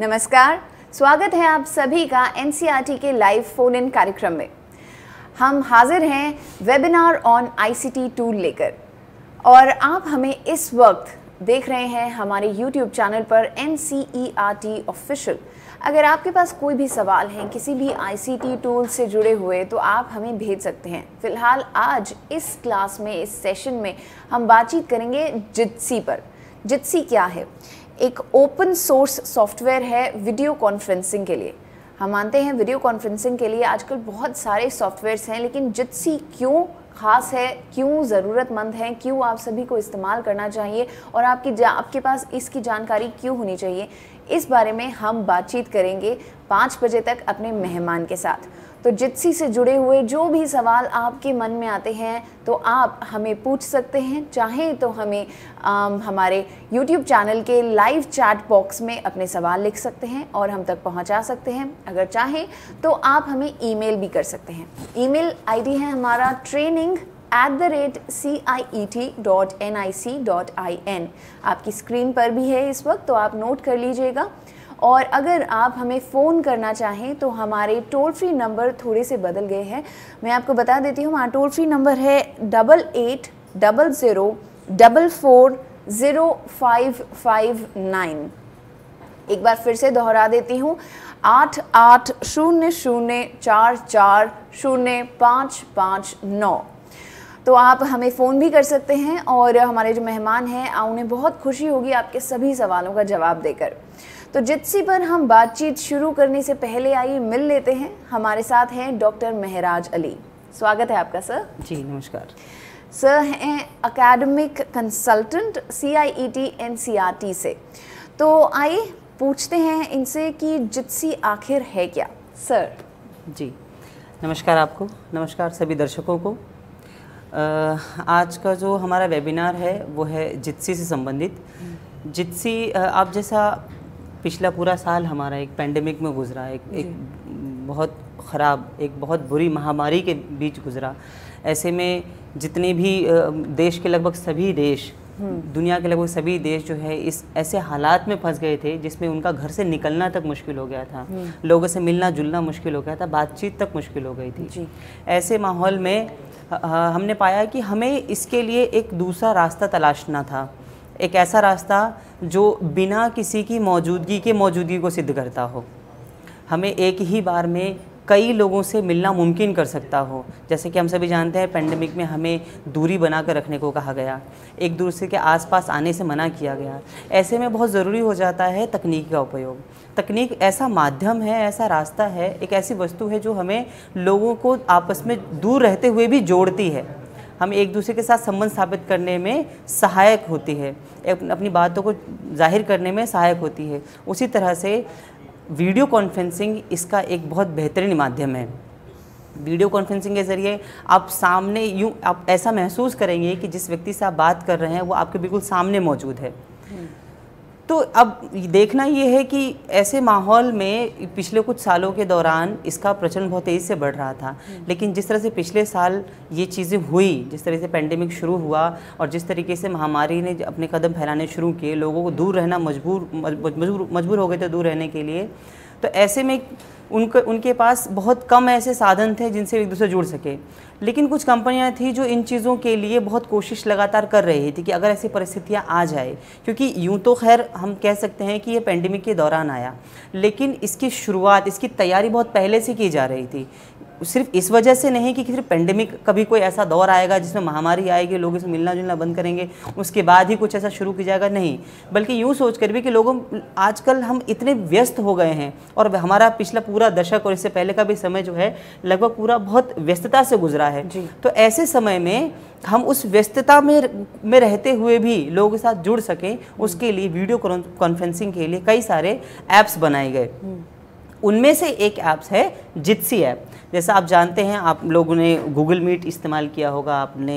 नमस्कार स्वागत है आप सभी का एन e के लाइव फोन इन कार्यक्रम में हम हाजिर हैं वेबिनार ऑन आईसीटी टूल लेकर और आप हमें इस वक्त देख रहे हैं हमारे यूट्यूब चैनल पर एन ऑफिशियल e अगर आपके पास कोई भी सवाल हैं किसी भी आईसीटी टूल से जुड़े हुए तो आप हमें भेज सकते हैं फिलहाल आज इस क्लास में इस सेशन में हम बातचीत करेंगे जिप्सी पर जिप्सी क्या है एक ओपन सोर्स सॉफ्टवेयर है वीडियो कॉन्फ्रेंसिंग के लिए हम मानते हैं वीडियो कॉन्फ्रेंसिंग के लिए आजकल बहुत सारे सॉफ्टवेयर्स हैं लेकिन जितसी क्यों ख़ास है क्यों ज़रूरतमंद है क्यों आप सभी को इस्तेमाल करना चाहिए और आपकी जा आपके पास इसकी जानकारी क्यों होनी चाहिए इस बारे में हम बातचीत करेंगे पाँच बजे तक अपने मेहमान के साथ तो जिप्सी से जुड़े हुए जो भी सवाल आपके मन में आते हैं तो आप हमें पूछ सकते हैं चाहे तो हमें आ, हमारे YouTube चैनल के लाइव चैट बॉक्स में अपने सवाल लिख सकते हैं और हम तक पहुंचा सकते हैं अगर चाहें तो आप हमें ईमेल भी कर सकते हैं ईमेल आईडी है हमारा training at the rate C I E T dot N I C dot I N आपकी स्क्रीन पर भी है इस वक्त तो आप नोट कर लीजिएगा और अगर आप हमें फ़ोन करना चाहें तो हमारे टोल फ्री नंबर थोड़े से बदल गए हैं मैं आपको बता देती हूँ हमारा टोल फ्री नंबर है double eight double zero double four zero five five nine एक बार फिर से दोहरा देती हूँ आठ आठ शून्य शून्य चार चार शून्य पाँच पाँच नौ तो आप हमें फ़ोन भी कर सकते हैं और हमारे जो मेहमान हैं उन्हें बहुत खुशी होगी आपके सभी सवालों का जवाब देकर तो जिप्सी पर हम बातचीत शुरू करने से पहले आइए मिल लेते हैं हमारे साथ हैं डॉक्टर महराज अली स्वागत है आपका सर जी नमस्कार सर हैं academic consultant C I E T N C R T से तो आइए पूछते हैं इनसे कि जिप्सी आखिर है क्या सर जी नमस्कार आपको नमस्कार सभी दर्शकों को आज का जो हमारा वेबिनार है वो है जिप्सी से संबंधित जिप्सी आप जैसा पिछला पूरा साल हमारा एक पैंडमिक में गुजरा एक एक बहुत ख़राब एक बहुत बुरी महामारी के बीच गुजरा ऐसे में जितने भी देश के लगभग सभी देश हम्म। दुनिया के लगभग सभी देश जो है इस ऐसे हालात में फंस गए थे जिसमें उनका घर से निकलना तक मुश्किल हो गया था हम्म। लोगों से मिलना जुलना मुश्किल हो गया था बातचीत तक मुश्किल हो गई थी ऐसे माहौल में हमने पाया कि हमें इसके लिए एक दूसरा रास्ता तलाशना था एक ऐसा रास्ता जो बिना किसी की मौजूदगी के मौजूदगी को सिद्ध करता हो हमें एक ही बार में कई लोगों से मिलना मुमकिन कर सकता हो जैसे कि हम सभी जानते हैं पेंडेमिक में हमें दूरी बना कर रखने को कहा गया एक दूसरे के आसपास आने से मना किया गया ऐसे में बहुत ज़रूरी हो जाता है तकनीक का उपयोग तकनीक ऐसा माध्यम है ऐसा रास्ता है एक ऐसी वस्तु है जो हमें लोगों को आपस में दूर रहते हुए भी जोड़ती है हम एक दूसरे के साथ संबंध स्थापित करने में सहायक होती है अपनी बातों को जाहिर करने में सहायक होती है उसी तरह से वीडियो कॉन्फ्रेंसिंग इसका एक बहुत बेहतरीन माध्यम है वीडियो कॉन्फ्रेंसिंग के ज़रिए आप सामने यूँ आप ऐसा महसूस करेंगे कि जिस व्यक्ति से आप बात कर रहे हैं वो आपके बिल्कुल सामने मौजूद है तो अब देखना ये है कि ऐसे माहौल में पिछले कुछ सालों के दौरान इसका प्रचलन बहुत तेज़ी से बढ़ रहा था हम्म। लेकिन जिस तरह से पिछले साल ये चीज़ें हुई जिस तरह से पेंडेमिक शुरू हुआ और जिस तरीके से महामारी ने अपने कदम फैलाने शुरू किए लोगों को दूर रहना मजबूर मजबूर मजबूर हो गए थे दूर रहने के लिए तो ऐसे में उनके उनके पास बहुत कम ऐसे साधन थे जिनसे एक दूसरे जुड़ सके लेकिन कुछ कंपनियां थी जो इन चीज़ों के लिए बहुत कोशिश लगातार कर रही थी कि अगर ऐसी परिस्थितियां आ जाए क्योंकि यूं तो खैर हम कह सकते हैं कि ये पेंडेमिक के दौरान आया लेकिन इसकी शुरुआत इसकी तैयारी बहुत पहले से की जा रही थी सिर्फ इस वजह से नहीं कि सिर्फ पेंडेमिक कभी कोई ऐसा दौर आएगा जिसमें महामारी आएगी लोग इसमें मिलना जुलना बंद करेंगे उसके बाद ही कुछ ऐसा शुरू किया जाएगा नहीं बल्कि यूँ सोच कर भी कि लोगों आजकल हम इतने व्यस्त हो गए हैं और हमारा पिछला पूरा दशक और इससे पहले का भी समय जो है लगभग पूरा बहुत व्यस्तता से गुजरा है तो ऐसे समय में हम उस व्यस्तता में में रहते हुए भी लोगों के साथ जुड़ सकें हम्म। उसके लिए वीडियो कॉन्फ्रेंसिंग के लिए कई सारे ऐप्स बनाए गए हम्म। उनमें से एक ऐप्स है जितसी ऐप जैसा आप जानते हैं आप लोगों ने गूगल मीट इस्तेमाल किया होगा आपने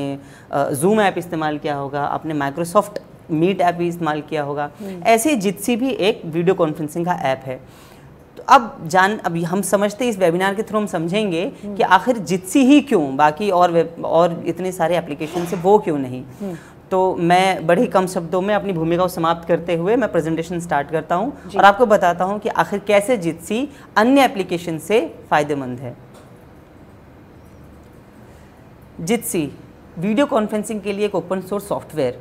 जूम ऐप इस्तेमाल किया होगा आपने माइक्रोसॉफ्ट मीट ऐप भी इस्तेमाल किया होगा हम्म। ऐसे जितसी भी एक वीडियो कॉन्फ्रेंसिंग का ऐप है तो अब जान अब हम समझते इस वेबिनार के थ्रू हम समझेंगे हम्म। कि आखिर जितसी ही क्यों बाकी और वेब और इतने सारे एप्लीकेशन से वो क्यों नहीं हम्म। तो मैं बड़े ही कम शब्दों में अपनी भूमिका को समाप्त करते हुए मैं प्रेजेंटेशन स्टार्ट करता हूँ और आपको बताता हूँ कि आखिर कैसे जितसी अन्य एप्लीकेशन से फ़ायदेमंद है जितसी वीडियो कॉन्फ्रेंसिंग के लिए एक ओपन सोर्स सॉफ्टवेयर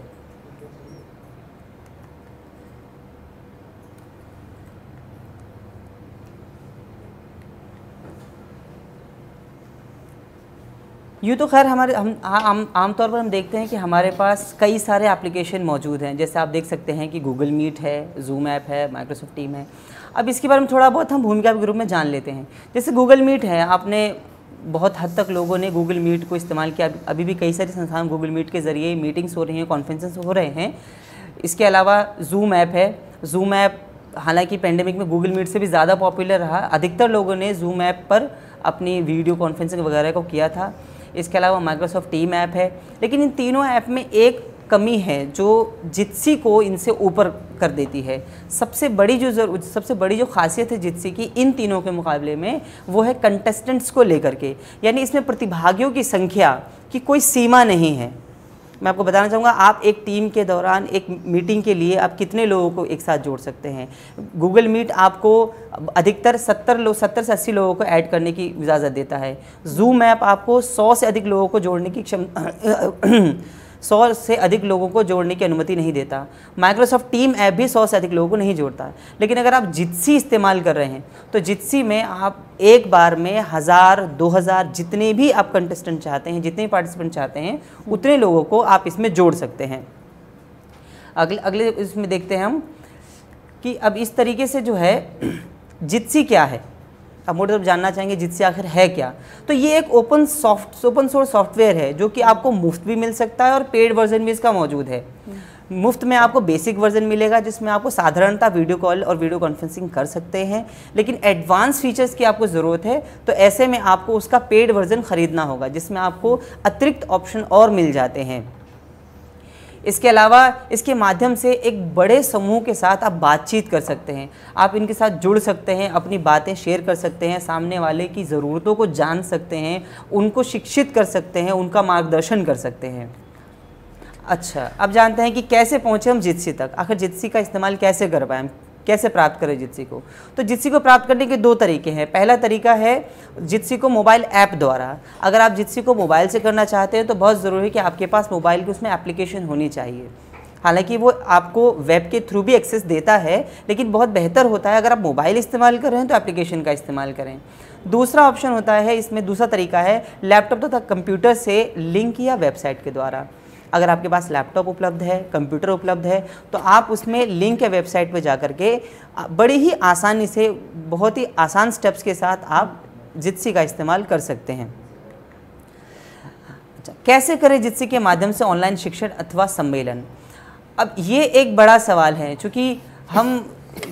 यूँ तो खैर हमारे हम आम हाँ, आमतौर पर हम देखते हैं कि हमारे पास कई सारे एप्लीकेशन मौजूद हैं जैसे आप देख सकते हैं कि गूगल मीट है जूम ऐप है माइक्रोसॉफ्ट टीम है अब इसके बारे में थोड़ा बहुत हम भूमिका ग्रुप में जान लेते हैं जैसे गूगल मीट है आपने बहुत हद तक लोगों ने गूगल मीट को इस्तेमाल किया अभी भी कई सारी संस्थान गूगल मीट के ज़रिए मीटिंग्स हो रही हैं कॉन्फ्रेंसेस हो रहे हैं इसके अलावा जूम ऐप है जूम ऐप हालांकि पेंडेमिक में गूगल मीट से भी ज़्यादा पॉपुलर रहा अधिकतर लोगों ने जूम ऐप पर अपनी वीडियो कॉन्फ्रेंसिंग वगैरह को किया था इसके अलावा माइक्रोसॉफ्ट टीम ऐप है लेकिन इन तीनों ऐप में एक कमी है जो जित्सी को इनसे ऊपर कर देती है सबसे बड़ी जो जरूर सबसे बड़ी जो खासियत है जित्सी की इन तीनों के मुकाबले में वो है कंटेस्टेंट्स को लेकर के यानी इसमें प्रतिभागियों की संख्या की कोई सीमा नहीं है मैं आपको बताना चाहूँगा आप एक टीम के दौरान एक मीटिंग के लिए आप कितने लोगों को एक साथ जोड़ सकते हैं गूगल मीट आपको अधिकतर 70 लोग 70 से 80 लोगों को ऐड करने की इजाज़त देता है जूम ऐप आपको 100 से अधिक लोगों को जोड़ने की क्षमता सौ से अधिक लोगों को जोड़ने की अनुमति नहीं देता माइक्रोसॉफ्ट टीम ऐप भी सौ से अधिक लोगों को नहीं जोड़ता लेकिन अगर आप जितसी इस्तेमाल कर रहे हैं तो जितसी में आप एक बार में हज़ार दो हज़ार जितने भी आप कंटेस्टेंट चाहते हैं जितने पार्टिसिपेंट चाहते हैं उतने लोगों को आप इसमें जोड़ सकते हैं अगले अगले इसमें देखते हैं हम कि अब इस तरीके से जो है जितसी क्या है आप मोटे तौर जानना चाहेंगे जिससे आखिर है क्या तो ये एक open soft open source software है जो कि आपको मुफ्त भी मिल सकता है और पेड वर्जन भी इसका मौजूद है हम्म। मुफ्त में आपको बेसिक वर्जन मिलेगा जिसमें आपको साधारणता वीडियो कॉल और वीडियो कॉन्फ्रेंसिंग कर सकते हैं लेकिन एडवांस फीचर्स की आपको ज़रूरत है तो ऐसे में आपको उसका पेड वर्जन ख़रीदना होगा जिसमें आपको अतिरिक्त ऑप्शन और मिल जाते हैं इसके अलावा इसके माध्यम से एक बड़े समूह के साथ आप बातचीत कर सकते हैं आप इनके साथ जुड़ सकते हैं अपनी बातें शेयर कर सकते हैं सामने वाले की ज़रूरतों को जान सकते हैं उनको शिक्षित कर सकते हैं उनका मार्गदर्शन कर सकते हैं अच्छा अब जानते हैं कि कैसे पहुँचे हम जितसी तक आखिर जितसी का इस्तेमाल कैसे कर पाए हम कैसे प्राप्त करें जिप्सी को तो जिप्सी को प्राप्त करने के दो तरीके हैं पहला तरीका है जिप्सी को मोबाइल ऐप द्वारा अगर आप जिप्सी को मोबाइल से करना चाहते हैं तो बहुत ज़रूरी है कि आपके पास मोबाइल की उसमें एप्लीकेशन होनी चाहिए हालांकि वो आपको वेब के थ्रू भी एक्सेस देता है लेकिन बहुत बेहतर होता है अगर आप मोबाइल इस्तेमाल कर रहे हैं तो एप्लीकेशन का इस्तेमाल करें दूसरा ऑप्शन होता है इसमें दूसरा तरीका है लैपटॉप तथा तो कंप्यूटर से लिंक या वेबसाइट के द्वारा अगर आपके पास लैपटॉप उपलब्ध है कंप्यूटर उपलब्ध है तो आप उसमें लिंक या वेबसाइट पर जा के बड़ी ही आसानी से बहुत ही आसान स्टेप्स के साथ आप जिप्सी का इस्तेमाल कर सकते हैं अच्छा कैसे करें जिप्सी के माध्यम से ऑनलाइन शिक्षण अथवा सम्मेलन अब ये एक बड़ा सवाल है चूँकि हम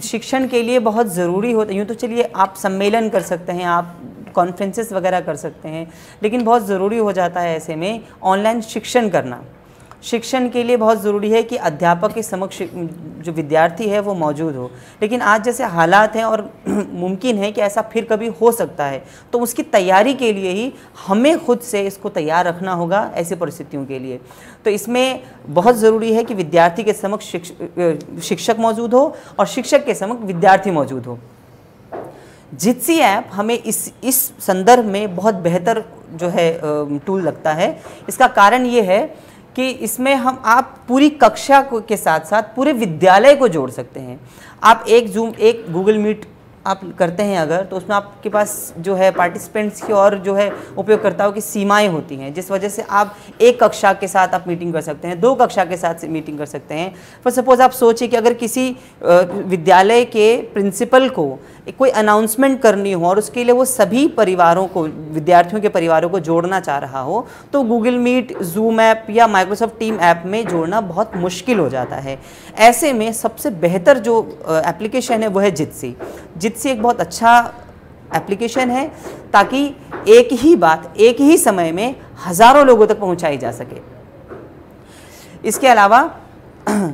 शिक्षण के लिए बहुत ज़रूरी होता है यूँ तो चलिए आप सम्मेलन कर सकते हैं आप कॉन्फ्रेंसेस वगैरह कर सकते हैं लेकिन बहुत ज़रूरी हो जाता है ऐसे में ऑनलाइन शिक्षण करना शिक्षण के लिए बहुत ज़रूरी है कि अध्यापक के समक्ष जो विद्यार्थी है वो मौजूद हो लेकिन आज जैसे हालात हैं और मुमकिन है कि ऐसा फिर कभी हो सकता है तो उसकी तैयारी के लिए ही हमें खुद से इसको तैयार रखना होगा ऐसी परिस्थितियों के लिए तो इसमें बहुत ज़रूरी है कि विद्यार्थी के समक्ष शिक्षक मौजूद हो और शिक्षक के समक्ष विद्यार्थी मौजूद हो जिप्सी ऐप हमें इस इस संदर्भ में बहुत बेहतर जो है टूल लगता है इसका कारण ये है कि इसमें हम आप पूरी कक्षा को के साथ साथ पूरे विद्यालय को जोड़ सकते हैं आप एक जूम एक गूगल मीट आप करते हैं अगर तो उसमें आपके पास जो है पार्टिसिपेंट्स की और जो है उपयोगकर्ताओं की सीमाएं होती हैं जिस वजह से आप एक कक्षा के साथ आप मीटिंग कर सकते हैं दो कक्षा के साथ मीटिंग कर सकते हैं पर सपोज़ आप सोचें कि अगर किसी विद्यालय के प्रिंसिपल को कोई अनाउंसमेंट करनी हो और उसके लिए वो सभी परिवारों को विद्यार्थियों के परिवारों को जोड़ना चाह रहा हो तो गूगल मीट जूम ऐप या माइक्रोसॉफ्ट टीम ऐप में जोड़ना बहुत मुश्किल हो जाता है ऐसे में सबसे बेहतर जो एप्लीकेशन है वो है जितसी जितसी एक बहुत अच्छा एप्लीकेशन है ताकि एक ही बात एक ही समय में हज़ारों लोगों तक पहुँचाई जा सके इसके अलावा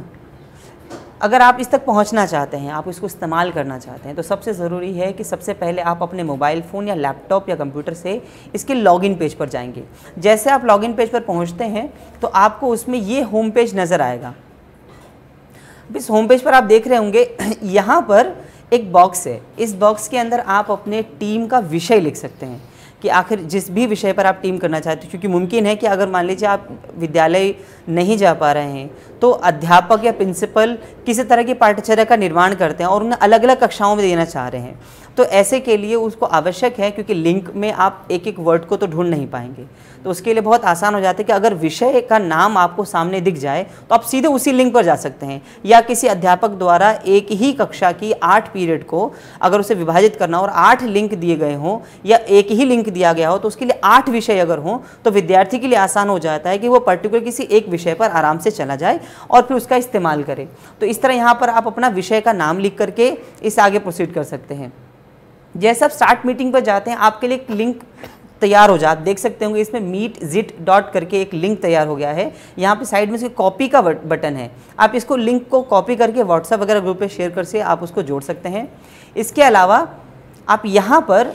अगर आप इस तक पहुंचना चाहते हैं आप इसको इस्तेमाल करना चाहते हैं तो सबसे ज़रूरी है कि सबसे पहले आप अपने मोबाइल फ़ोन या लैपटॉप या कंप्यूटर से इसके लॉगिन पेज पर जाएंगे जैसे आप लॉगिन पेज पर पहुंचते हैं तो आपको उसमें ये होम पेज नज़र आएगा इस होम पेज पर आप देख रहे होंगे यहाँ पर एक बॉक्स है इस बॉक्स के अंदर आप अपने टीम का विषय लिख सकते हैं कि आखिर जिस भी विषय पर आप टीम करना चाहते हो क्योंकि मुमकिन है कि अगर मान लीजिए आप विद्यालय नहीं जा पा रहे हैं तो अध्यापक या प्रिंसिपल किसी तरह की पाठ्यचर्या का निर्माण करते हैं और उन्हें अलग अलग कक्षाओं में देना चाह रहे हैं तो ऐसे के लिए उसको आवश्यक है क्योंकि लिंक में आप एक एक वर्ड को तो ढूंढ नहीं पाएंगे तो उसके लिए बहुत आसान हो जाता है कि अगर विषय का नाम आपको सामने दिख जाए तो आप सीधे उसी लिंक पर जा सकते हैं या किसी अध्यापक द्वारा एक ही कक्षा की आठ पीरियड को अगर उसे विभाजित करना और आठ लिंक दिए गए हों या एक ही लिंक दिया गया हो तो उसके लिए आठ विषय अगर हों तो विद्यार्थी के लिए आसान हो जाता है कि वो पर्टिकुलर किसी एक विषय पर आराम से चला जाए और फिर उसका इस्तेमाल करें तो इस तरह यहाँ पर आप अपना विषय का नाम लिख करके इस आगे प्रोसीड कर सकते हैं जैसे आप स्टार्ट मीटिंग पर जाते हैं आपके लिए एक लिंक तैयार हो जाए देख सकते होंगे इसमें मीट जिट डॉट करके एक लिंक तैयार हो गया है यहाँ पे साइड में इसके कॉपी का बटन है आप इसको लिंक को कॉपी करके व्हाट्सअप वगैरह ग्रुप पे शेयर कर से आप उसको जोड़ सकते हैं इसके अलावा आप यहाँ पर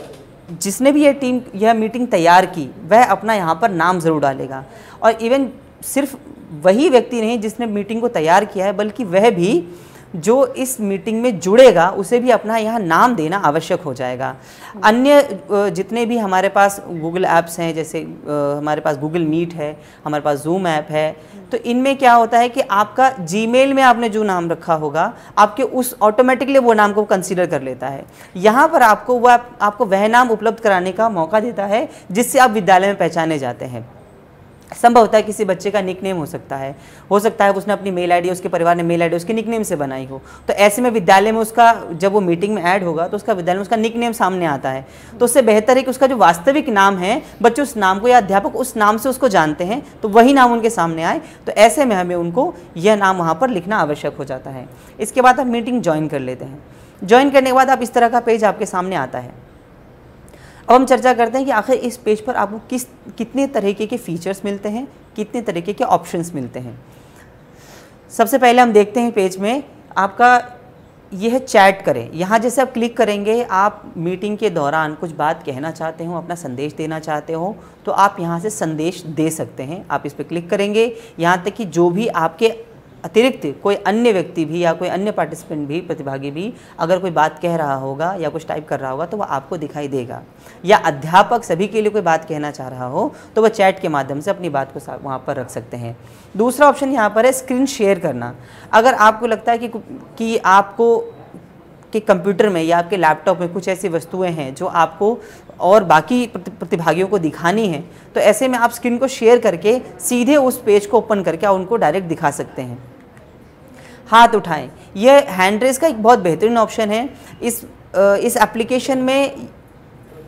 जिसने भी यह टीम यह मीटिंग तैयार की वह अपना यहाँ पर नाम ज़रूर डालेगा और इवन सिर्फ वही व्यक्ति नहीं जिसने मीटिंग को तैयार किया है बल्कि वह भी जो इस मीटिंग में जुड़ेगा उसे भी अपना यहाँ नाम देना आवश्यक हो जाएगा अन्य जितने भी हमारे पास गूगल ऐप्स हैं जैसे हमारे पास गूगल मीट है हमारे पास जूम ऐप है तो इनमें क्या होता है कि आपका जीमेल में आपने जो नाम रखा होगा आपके उस ऑटोमेटिकली वो नाम को कंसिडर कर लेता है यहाँ पर आपको वह आपको वह नाम उपलब्ध कराने का मौका देता है जिससे आप विद्यालय में पहचाने जाते हैं संभवतः किसी बच्चे का निक नेम हो सकता है हो सकता है उसने अपनी मेल आईडी उसके परिवार ने मेल आईडी उसके निक नेम से बनाई हो तो ऐसे में विद्यालय में उसका जब वो मीटिंग में ऐड होगा तो उसका विद्यालय में उसका निक नेम सामने आता है तो उससे बेहतर है कि उसका जो वास्तविक नाम है बच्चे उस नाम को या अध्यापक उस नाम से उसको जानते हैं तो वही नाम उनके सामने आए तो ऐसे में हमें उनको यह नाम वहाँ पर लिखना आवश्यक हो जाता है इसके बाद आप मीटिंग ज्वाइन कर लेते हैं ज्वाइन करने के बाद आप इस तरह का पेज आपके सामने आता है अब हम चर्चा करते हैं कि आखिर इस पेज पर आपको किस कितने तरीके के फीचर्स मिलते हैं कितने तरीके के ऑप्शंस मिलते हैं सबसे पहले हम देखते हैं पेज में आपका यह है चैट करें यहाँ जैसे आप क्लिक करेंगे आप मीटिंग के दौरान कुछ बात कहना चाहते हो अपना संदेश देना चाहते हो तो आप यहाँ से संदेश दे सकते हैं आप इस पर क्लिक करेंगे यहाँ तक कि जो भी आपके अतिरिक्त कोई अन्य व्यक्ति भी या कोई अन्य पार्टिसिपेंट भी प्रतिभागी भी अगर कोई बात कह रहा होगा या कुछ टाइप कर रहा होगा तो वह आपको दिखाई देगा या अध्यापक सभी के लिए कोई बात कहना चाह रहा हो तो वह चैट के माध्यम से अपनी बात को वहाँ पर रख सकते हैं दूसरा ऑप्शन यहाँ पर है स्क्रीन शेयर करना अगर आपको लगता है कि कि आपको के कंप्यूटर में या आपके लैपटॉप में कुछ ऐसी वस्तुएं हैं जो आपको और बाकी प्रतिभागियों को दिखानी है तो ऐसे में आप स्क्रीन को शेयर करके सीधे उस पेज को ओपन करके आप उनको डायरेक्ट दिखा सकते हैं हाथ उठाएं यह हैंड रेस का एक बहुत बेहतरीन ऑप्शन है इस इस एप्लीकेशन में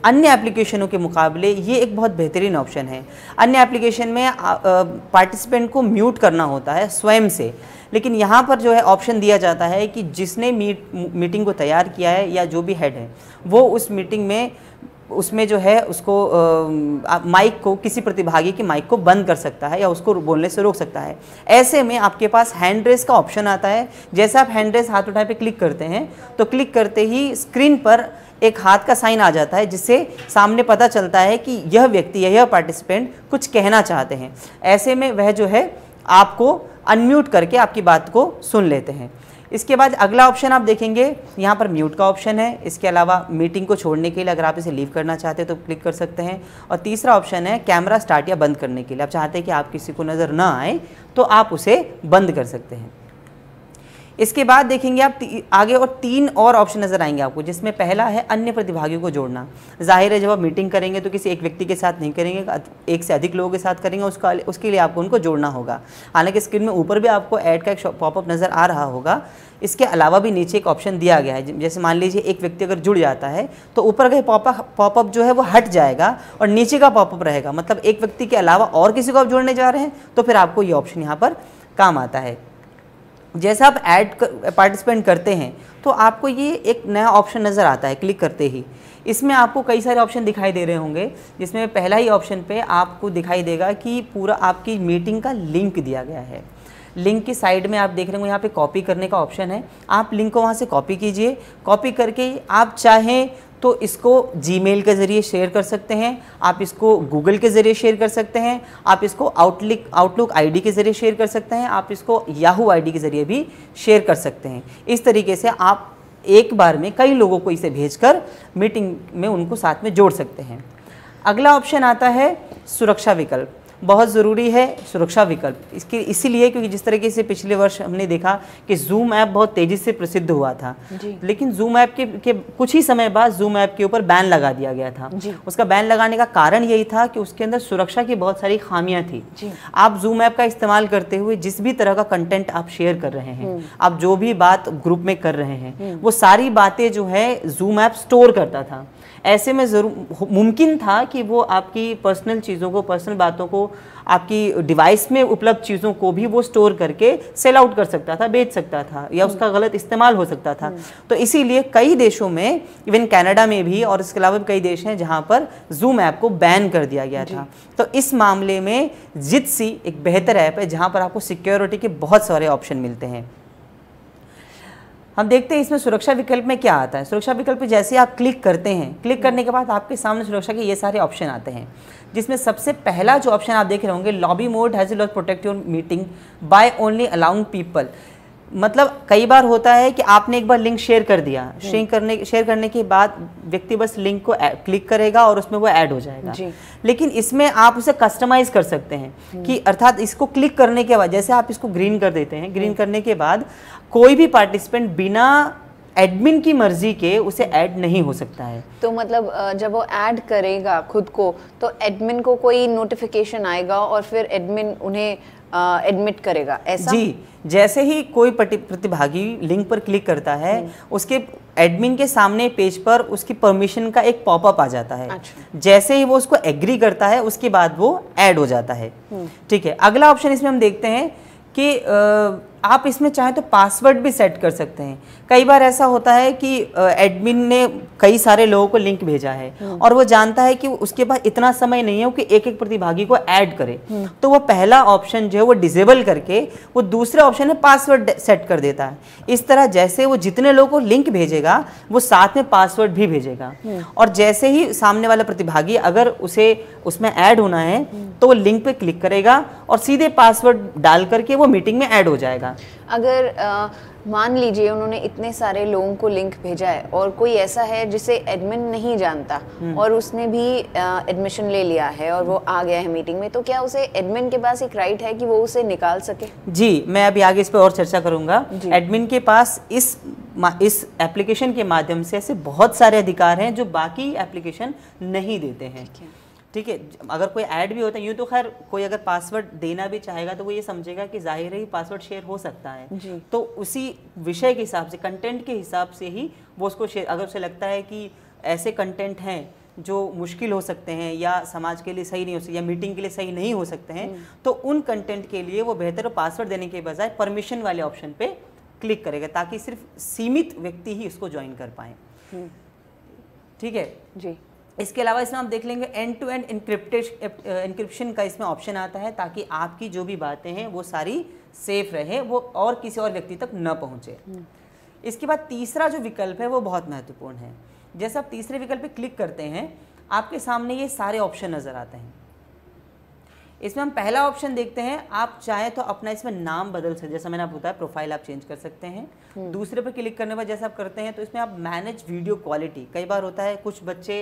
अन्य एप्लीकेशनों के मुकाबले ये एक बहुत बेहतरीन ऑप्शन है अन्य एप्लीकेशन में पार्टिसिपेंट को म्यूट करना होता है स्वयं से लेकिन यहाँ पर जो है ऑप्शन दिया जाता है कि जिसने मीट मीटिंग को तैयार किया है या जो भी हेड है वो उस मीटिंग में उसमें जो है उसको माइक को किसी प्रतिभागी की माइक को बंद कर सकता है या उसको बोलने से रोक सकता है ऐसे में आपके पास हैंड रेस का ऑप्शन आता है जैसे आप हैंड रेस हाथ उठाए पे क्लिक करते हैं तो क्लिक करते ही स्क्रीन पर एक हाथ का साइन आ जाता है जिससे सामने पता चलता है कि यह व्यक्ति या यह पार्टिसिपेंट कुछ कहना चाहते हैं ऐसे में वह जो है आपको अनम्यूट करके आपकी बात को सुन लेते हैं इसके बाद अगला ऑप्शन आप देखेंगे यहाँ पर म्यूट का ऑप्शन है इसके अलावा मीटिंग को छोड़ने के लिए अगर आप इसे लीव करना चाहते हैं तो क्लिक कर सकते हैं और तीसरा ऑप्शन है कैमरा स्टार्ट या बंद करने के लिए आप चाहते हैं कि आप किसी को नज़र ना आए तो आप उसे बंद कर सकते हैं इसके बाद देखेंगे आप आगे और तीन और ऑप्शन नज़र आएंगे आपको जिसमें पहला है अन्य प्रतिभागियों को जोड़ना जाहिर है जब आप मीटिंग करेंगे तो किसी एक व्यक्ति के साथ नहीं करेंगे एक से अधिक लोगों के साथ करेंगे उसका उसके लिए आपको उनको जोड़ना होगा हालांकि स्क्रीन में ऊपर भी आपको ऐड का एक पॉपअप नज़र आ रहा होगा इसके अलावा भी नीचे एक ऑप्शन दिया गया है जैसे मान लीजिए एक व्यक्ति अगर जुड़ जाता है तो ऊपर का पॉपअप पॉपअप जो है वो हट जाएगा और नीचे का पॉपअप रहेगा मतलब एक व्यक्ति के अलावा और किसी को आप जोड़ने जा रहे हैं तो फिर आपको ये ऑप्शन यहाँ पर काम आता है जैसा आप ऐड पार्टिसिपेंट करते हैं तो आपको ये एक नया ऑप्शन नज़र आता है क्लिक करते ही इसमें आपको कई सारे ऑप्शन दिखाई दे रहे होंगे जिसमें पहला ही ऑप्शन पे आपको दिखाई देगा कि पूरा आपकी मीटिंग का लिंक दिया गया है लिंक की साइड में आप देख रहे हो यहाँ पे कॉपी करने का ऑप्शन है आप लिंक को वहाँ से कॉपी कीजिए कॉपी करके आप चाहें तो इसको जीमेल के ज़रिए शेयर कर सकते हैं आप इसको गूगल के ज़रिए शेयर कर सकते हैं आप इसको आउटलिक आउटलुक आईडी के ज़रिए शेयर कर सकते हैं आप इसको याहू आईडी के ज़रिए भी शेयर कर सकते हैं इस तरीके से आप एक बार में कई लोगों को इसे भेजकर मीटिंग में उनको साथ में जोड़ सकते हैं अगला ऑप्शन आता है सुरक्षा विकल्प बहुत ज़रूरी है सुरक्षा विकल्प इसकी इसीलिए क्योंकि जिस तरीके से पिछले वर्ष हमने देखा कि जूम ऐप बहुत तेज़ी से प्रसिद्ध हुआ था लेकिन जूम ऐप के, के कुछ ही समय बाद जूम ऐप के ऊपर बैन लगा दिया गया था उसका बैन लगाने का कारण यही था कि उसके अंदर सुरक्षा की बहुत सारी खामियाँ थी आप जूम ऐप का इस्तेमाल करते हुए जिस भी तरह का कंटेंट आप शेयर कर रहे हैं हम्म। आप जो भी बात ग्रुप में कर रहे हैं हम्म। वो सारी बातें जो है जूम ऐप स्टोर करता था ऐसे में ज़रूर मुमकिन था कि वो आपकी पर्सनल चीज़ों को पर्सनल बातों को आपकी डिवाइस में उपलब्ध चीज़ों को भी वो स्टोर करके सेल आउट कर सकता था बेच सकता था या हम्म। उसका गलत इस्तेमाल हो सकता था हम्म। तो इसीलिए कई देशों में इवन कनाडा में भी और इसके अलावा भी कई देश हैं जहाँ पर जूम ऐप को बैन कर दिया गया था तो इस मामले में सी एक बेहतर ऐप है जहाँ पर आपको सिक्योरिटी के बहुत सारे ऑप्शन मिलते हैं हम देखते हैं इसमें सुरक्षा विकल्प में क्या आता है सुरक्षा विकल्प जैसे आप क्लिक करते हैं क्लिक करने के बाद आपके सामने सुरक्षा के ये सारे ऑप्शन आते हैं जिसमें सबसे पहला जो ऑप्शन आप देख रहे होंगे lobby mode has lodge protect your meeting by only allowing people मतलब कई बार होता है कि आपने एक बार लिंक शेयर कर दिया शेयर करने शेयर करने के बाद व्यक्ति बस लिंक को क्लिक करेगा और उसमें वो ऐड हो जाएगा लेकिन इसमें आप उसे कस्टमाइज कर सकते हैं कि अर्थात इसको क्लिक करने के बाद जैसे आप इसको ग्रीन कर देते हैं ग्रीन करने के बाद कोई भी पार्टिसिपेंट बिना एडमिन की मर्जी के उसे ऐड नहीं हो सकता है तो मतलब जब वो ऐड करेगा खुद को तो एडमिन को कोई नोटिफिकेशन आएगा और फिर एडमिन उन्हें एडमिट करेगा ऐसा जी जैसे ही कोई प्रतिभागी लिंक पर क्लिक करता है हम्म। उसके एडमिन के सामने पेज पर उसकी परमिशन का एक पॉपअप आ जाता है अच्छा। जैसे ही वो उसको एग्री करता है उसके बाद वो ऐड हो जाता है हम्म। ठीक है अगला ऑप्शन इसमें हम देखते हैं कि आ, आप इसमें चाहें तो पासवर्ड भी सेट कर सकते हैं कई बार ऐसा होता है कि एडमिन ने कई सारे लोगों को लिंक भेजा है हम्म। और वो जानता है कि उसके पास इतना समय नहीं है कि एक एक प्रतिभागी को ऐड करे हम्म। तो वो पहला ऑप्शन जो है वो डिजेबल करके वो दूसरा ऑप्शन है पासवर्ड सेट कर देता है इस तरह जैसे वो जितने लोगों को लिंक भेजेगा वो साथ में पासवर्ड भी भेजेगा हम्म। और जैसे ही सामने वाला प्रतिभागी अगर उसे उसमें ऐड होना है तो वो लिंक पे क्लिक करेगा और सीधे पासवर्ड डाल करके वो मीटिंग में ऐड हो जाएगा था अगर आ, मान लीजिए उन्होंने इतने सारे लोगों को लिंक भेजा है और कोई ऐसा है जिसे एडमिन नहीं जानता हम्म। और उसने भी एडमिशन ले लिया है और वो आ गया है मीटिंग में तो क्या उसे एडमिन के पास एक राइट है कि वो उसे निकाल सके जी मैं अभी आगे इस पर और चर्चा करूंगा एडमिन के पास इस इस एप्लीकेशन के माध्यम से ऐसे बहुत सारे अधिकार हैं जो बाकी एप्लीकेशन नहीं देते हैं ठीक है अगर कोई ऐड भी होता है यूँ तो खैर कोई अगर पासवर्ड देना भी चाहेगा तो वो ये समझेगा कि जाहिर है ही पासवर्ड शेयर हो सकता है तो उसी विषय के हिसाब से कंटेंट के हिसाब से ही वो उसको शेयर अगर उसे लगता है कि ऐसे कंटेंट हैं जो मुश्किल हो सकते हैं या समाज के लिए सही नहीं हो सकते या मीटिंग के लिए सही नहीं हो सकते हैं तो उन कंटेंट के लिए वो बेहतर पासवर्ड देने के बजाय परमिशन वाले ऑप्शन पे क्लिक करेगा ताकि सिर्फ सीमित व्यक्ति ही उसको ज्वाइन कर पाए ठीक है जी इसके अलावा इसमें आप देख लेंगे end to end encrypted encryption का इसमें ऑप्शन आता है ताकि आपकी जो भी बातें हैं वो सारी सेफ रहे वो और किसी और व्यक्ति तक न पहुंचे हम्म। इसके बाद तीसरा जो विकल्प है वो बहुत महत्वपूर्ण है जैसे आप तीसरे विकल्प पे क्लिक करते हैं आपके सामने ये सारे ऑप्शन नज़र आते हैं इसमें हम पहला ऑप्शन देखते हैं आप चाहें तो अपना इसमें नाम बदल सकते हैं जैसा मैंने आपको बताया प्रोफाइल आप चेंज कर सकते हैं हम्म। दूसरे पर क्लिक करने पर जैसे आप करते हैं तो इसमें आप मैनेज वीडियो क्वालिटी कई बार होता है कुछ बच्चे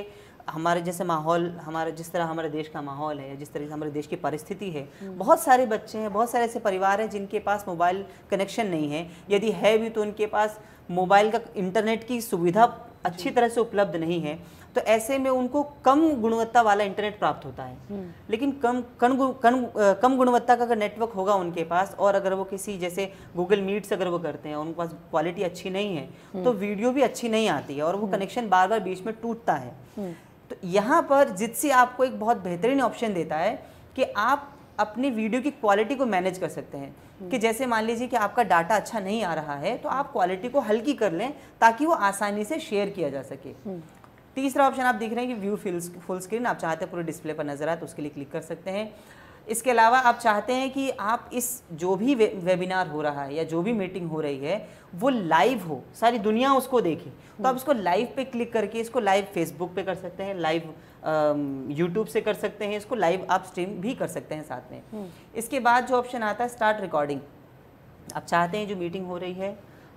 हमारे जैसे माहौल हमारे जिस तरह हमारे देश का माहौल है जिस तरह से हमारे देश की परिस्थिति है हम्म। बहुत सारे बच्चे हैं बहुत सारे ऐसे परिवार हैं जिनके पास मोबाइल कनेक्शन नहीं है यदि है भी तो उनके पास मोबाइल का इंटरनेट की सुविधा अच्छी तरह से उपलब्ध नहीं है तो ऐसे में उनको कम गुणवत्ता वाला इंटरनेट प्राप्त होता है हम्म। लेकिन कम कन, कन, कम गुणवत्ता का अगर नेटवर्क होगा उनके पास और अगर वो किसी जैसे गूगल मीट्स अगर वो करते हैं उनके पास क्वालिटी अच्छी नहीं है हम्म। तो वीडियो भी अच्छी नहीं आती है और वो कनेक्शन बार बार बीच में टूटता है तो यहाँ पर जिससे आपको एक बहुत बेहतरीन ऑप्शन देता है कि आप अपनी वीडियो की क्वालिटी को मैनेज कर सकते हैं हम्म। कि जैसे मान लीजिए कि आपका डाटा अच्छा नहीं आ रहा है तो आप क्वालिटी को हल्की कर लें ताकि वो आसानी से शेयर किया जा सके हम्म। तीसरा ऑप्शन आप देख रहे हैं कि व्यू फुल स्क्रीन आप चाहते हैं पूरे डिस्प्ले पर नजर आए तो उसके लिए क्लिक कर सकते हैं इसके अलावा आप चाहते हैं कि आप इस जो भी वे, वेबिनार हो रहा है या जो भी मीटिंग हो रही है वो लाइव हो सारी दुनिया उसको देखे तो आप हम्म। इसको लाइव पे क्लिक करके इसको लाइव फेसबुक पे कर सकते हैं लाइव यूट्यूब से कर सकते हैं इसको लाइव आप स्ट्रीम भी कर सकते हैं साथ में हम्म। इसके बाद जो ऑप्शन आता है स्टार्ट रिकॉर्डिंग आप चाहते हैं जो मीटिंग हो रही है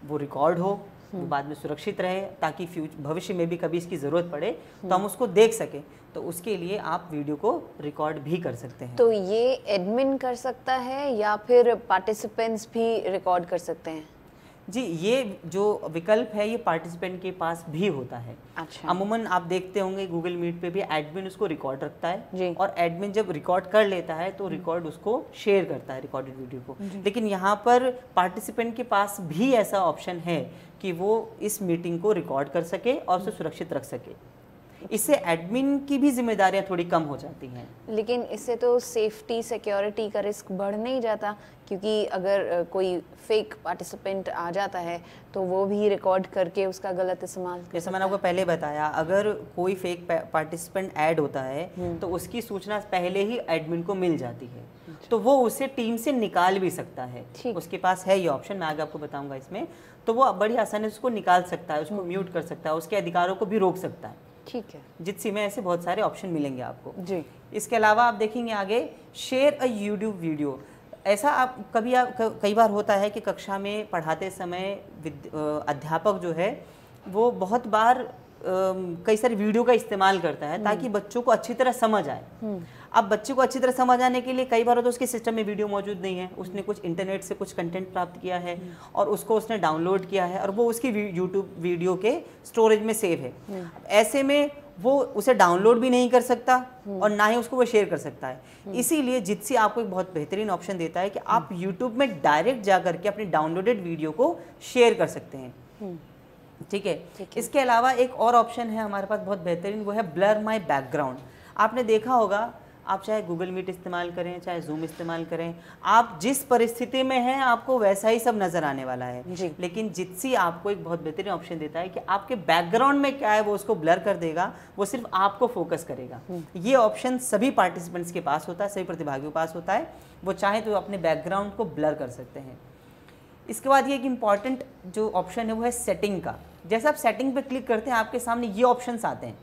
वो रिकॉर्ड हो वो हम्म। बाद में सुरक्षित रहे ताकि फ्यूचर भविष्य में भी कभी इसकी ज़रूरत पड़े तो हम्म। हम उसको देख सकें तो उसके लिए आप वीडियो को रिकॉर्ड भी कर सकते हैं तो ये एडमिन कर सकता है या फिर पार्टिसिपेंट्स भी रिकॉर्ड कर सकते हैं जी ये जो विकल्प है ये पार्टिसिपेंट के पास भी होता है अच्छा अमूमन आप देखते होंगे गूगल मीट पे भी एडमिन उसको रिकॉर्ड रखता है जी। और एडमिन जब रिकॉर्ड कर लेता है तो हम्म। रिकॉर्ड उसको शेयर करता है रिकॉर्डेड वीडियो को लेकिन यहाँ पर पार्टिसिपेंट के पास भी ऐसा ऑप्शन है कि वो इस मीटिंग को रिकॉर्ड कर सके और उसे सुरक्षित रख सके इससे एडमिन की भी जिम्मेदारियां थोड़ी कम हो जाती हैं लेकिन इससे तो सेफ्टी सिक्योरिटी का रिस्क बढ़ नहीं जाता क्योंकि अगर कोई फेक पार्टिसिपेंट आ जाता है तो वो भी रिकॉर्ड करके उसका गलत इस्तेमाल जैसे मैंने आपको पहले बताया अगर कोई फेक पार्टिसिपेंट ऐड होता है हम्म। तो उसकी सूचना पहले ही एडमिन को मिल जाती है तो वो उसे टीम से निकाल भी सकता है उसके पास है ये ऑप्शन मैं आगे आपको बताऊंगा इसमें तो वो बड़ी आसानी से उसको निकाल सकता है उसको हम्म। म्यूट कर सकता है उसके अधिकारों को भी रोक सकता है ठीक है जितसी में ऐसे बहुत सारे ऑप्शन मिलेंगे आपको जी इसके अलावा आप देखेंगे आगे शेयर अ यूट्यूब वीडियो ऐसा आप कभी आप कई बार होता है कि कक्षा में पढ़ाते समय अध्यापक जो है वो बहुत बार कई सारी वीडियो का इस्तेमाल करता है ताकि हम्म। बच्चों को अच्छी तरह समझ आए हम्म। अब बच्चे को अच्छी तरह समझ आने के लिए कई बार तो उसके सिस्टम में वीडियो मौजूद नहीं है उसने कुछ इंटरनेट से कुछ कंटेंट प्राप्त किया है हम्म। और उसको उसने डाउनलोड किया है और वो उसकी यूट्यूब वीडियो के स्टोरेज में सेव है ऐसे में वो उसे डाउनलोड भी नहीं कर सकता और ना ही उसको वो शेयर कर सकता है इसीलिए जितसी आपको एक बहुत बेहतरीन ऑप्शन देता है कि आप यूट्यूब में डायरेक्ट जा करके अपने डाउनलोडेड वीडियो को शेयर कर सकते हैं ठीक है इसके अलावा एक और ऑप्शन है हमारे पास बहुत बेहतरीन वो है ब्लर माई बैकग्राउंड आपने देखा होगा आप चाहे गूगल मीट इस्तेमाल करें चाहे जूम इस्तेमाल करें आप जिस परिस्थिति में हैं आपको वैसा ही सब नज़र आने वाला है लेकिन जितसी आपको एक बहुत बेहतरीन ऑप्शन देता है कि आपके बैकग्राउंड में क्या है वो उसको ब्लर कर देगा वो सिर्फ आपको फोकस करेगा हम्म। ये ऑप्शन सभी पार्टिसिपेंट्स के पास होता है सभी प्रतिभागियों के पास होता है वो चाहे तो अपने बैकग्राउंड को ब्लर कर सकते हैं इसके बाद ये एक इम्पॉर्टेंट जो ऑप्शन है वो है सेटिंग का जैसे आप सेटिंग पे क्लिक करते हैं आपके सामने ये ऑप्शंस आते हैं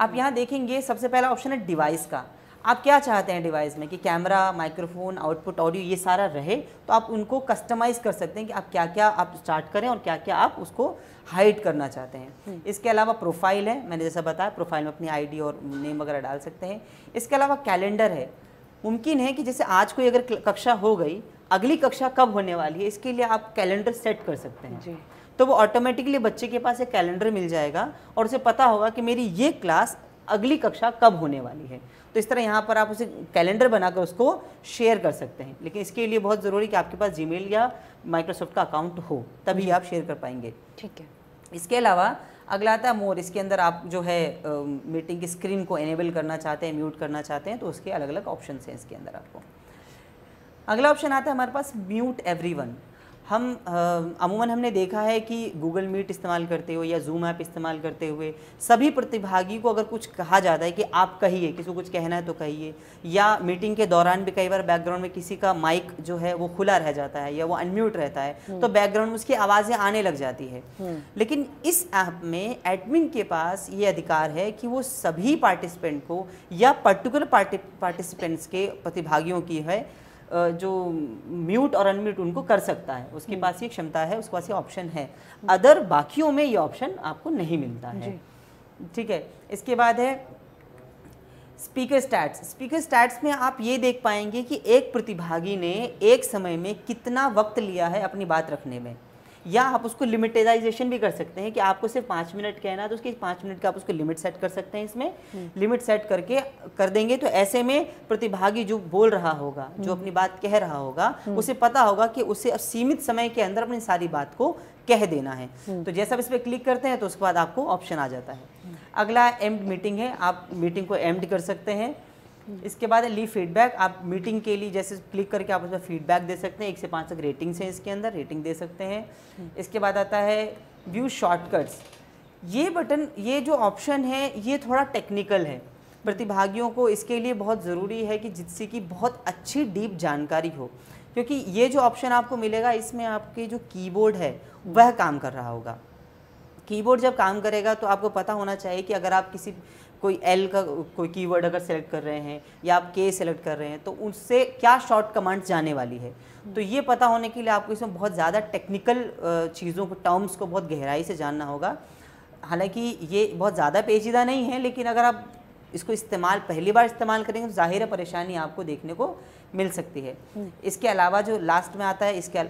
आप यहाँ देखेंगे सबसे पहला ऑप्शन है डिवाइस का आप क्या चाहते हैं डिवाइस में कि कैमरा माइक्रोफोन आउटपुट ऑडियो ये सारा रहे तो आप उनको कस्टमाइज़ कर सकते हैं कि आप क्या क्या आप स्टार्ट करें और क्या क्या आप उसको हाइड करना चाहते हैं हम्म। इसके अलावा प्रोफाइल है मैंने जैसा बताया प्रोफाइल में अपनी आईडी और नेम वगैरह डाल सकते हैं इसके अलावा कैलेंडर है मुमकिन है कि जैसे आज कोई अगर कक्षा हो गई अगली कक्षा कब होने वाली है इसके लिए आप कैलेंडर सेट कर सकते हैं जी तो वो ऑटोमेटिकली बच्चे के पास एक कैलेंडर मिल जाएगा और उसे पता होगा कि मेरी ये क्लास अगली कक्षा कब होने वाली है तो इस तरह यहाँ पर आप उसे कैलेंडर बनाकर उसको शेयर कर सकते हैं लेकिन इसके लिए बहुत ज़रूरी कि आपके पास जी या माइक्रोसॉफ्ट का अकाउंट हो तभी आप शेयर कर पाएंगे ठीक है इसके अलावा अगला आता है मोर इसके अंदर आप जो है मीटिंग की स्क्रीन को एनेबल करना चाहते हैं म्यूट करना चाहते हैं तो उसके अलग अलग ऑप्शन हैं इसके अंदर आपको अगला ऑप्शन आता है हमारे पास म्यूट एवरीवन हम अमूमन हमने देखा है कि गूगल मीट इस्तेमाल करते हुए या जूम ऐप इस्तेमाल करते हुए सभी प्रतिभागी को अगर कुछ कहा जाता है कि आप कहिए किसी को कुछ कहना है तो कहिए या मीटिंग के दौरान भी कई बार बैकग्राउंड में किसी का माइक जो है वो खुला रह जाता है या वो अनम्यूट रहता है हम्म। तो बैकग्राउंड में उसकी आवाज़ें आने लग जाती है हम्म। लेकिन इस ऐप में एडमिन के पास ये अधिकार है कि वो सभी पार्टिसिपेंट को या पर्टिकुलर पार्टिसिपेंट्स के प्रतिभागियों की है जो म्यूट और अनम्यूट उनको कर सकता है उसके पास ये क्षमता है उसके पास ये ऑप्शन है अदर बाकियों में ये ऑप्शन आपको नहीं मिलता है ठीक है इसके बाद है स्पीकर स्टैट्स स्पीकर स्टैट्स में आप ये देख पाएंगे कि एक प्रतिभागी ने एक समय में कितना वक्त लिया है अपनी बात रखने में या आप उसको लिमिटेडाइजेशन भी कर सकते हैं कि आपको सिर्फ पाँच मिनट कहना है तो उसके पाँच मिनट का आप उसको लिमिट सेट कर सकते हैं इसमें हम्म। लिमिट सेट करके कर देंगे तो ऐसे में प्रतिभागी जो बोल रहा होगा जो हम्म। अपनी बात कह रहा होगा हम्म। उसे पता होगा कि उसे सीमित समय के अंदर अपनी सारी बात को कह देना है तो जैसा आप इस पर क्लिक करते हैं तो उसके बाद आपको ऑप्शन आ जाता है अगला एम्ड मीटिंग है आप मीटिंग को एम्ड कर सकते हैं इसके बाद ली फीडबैक आप मीटिंग के लिए जैसे क्लिक करके आप उसमें फीडबैक दे सकते हैं एक से पाँच तक रेटिंग्स हैं इसके अंदर रेटिंग दे सकते हैं इसके बाद आता है व्यू शॉर्टकट्स ये बटन ये जो ऑप्शन है ये थोड़ा टेक्निकल है प्रतिभागियों को इसके लिए बहुत ज़रूरी है कि जिससे कि बहुत अच्छी डीप जानकारी हो क्योंकि ये जो ऑप्शन आपको मिलेगा इसमें आपके जो कीबोर्ड है वह काम कर रहा होगा कीबोर्ड जब काम करेगा तो आपको पता होना चाहिए कि अगर आप किसी कोई एल का कोई कीवर्ड अगर सेलेक्ट कर रहे हैं या आप के सेलेक्ट कर रहे हैं तो उससे क्या शॉर्ट कमांड्स जाने वाली है तो ये पता होने के लिए आपको इसमें बहुत ज़्यादा टेक्निकल चीज़ों को टर्म्स को बहुत गहराई से जानना होगा हालांकि ये बहुत ज़्यादा पेचीदा नहीं है लेकिन अगर आप इसको इस्तेमाल पहली बार इस्तेमाल करेंगे तो ज़ाहिर परेशानी आपको देखने को मिल सकती है हम्म। इसके अलावा जो लास्ट में आता है इसके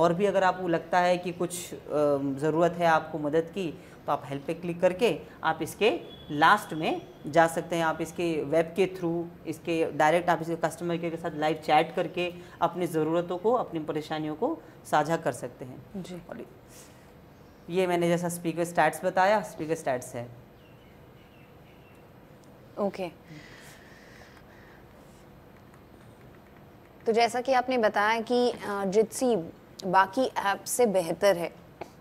और भी अगर आपको लगता है कि कुछ ज़रूरत है आपको मदद की तो आप हेल्प पे क्लिक करके आप इसके लास्ट में जा सकते हैं आप इसके वेब के थ्रू इसके डायरेक्ट आप इसके कस्टमर केयर के साथ लाइव चैट करके अपनी ज़रूरतों को अपनी परेशानियों को साझा कर सकते हैं जी ये मैंने जैसा स्पीकर स्टैट्स बताया स्पीकर स्टैट्स है ओके okay. तो जैसा कि आपने बताया कि जितसी बाकी ऐप से बेहतर है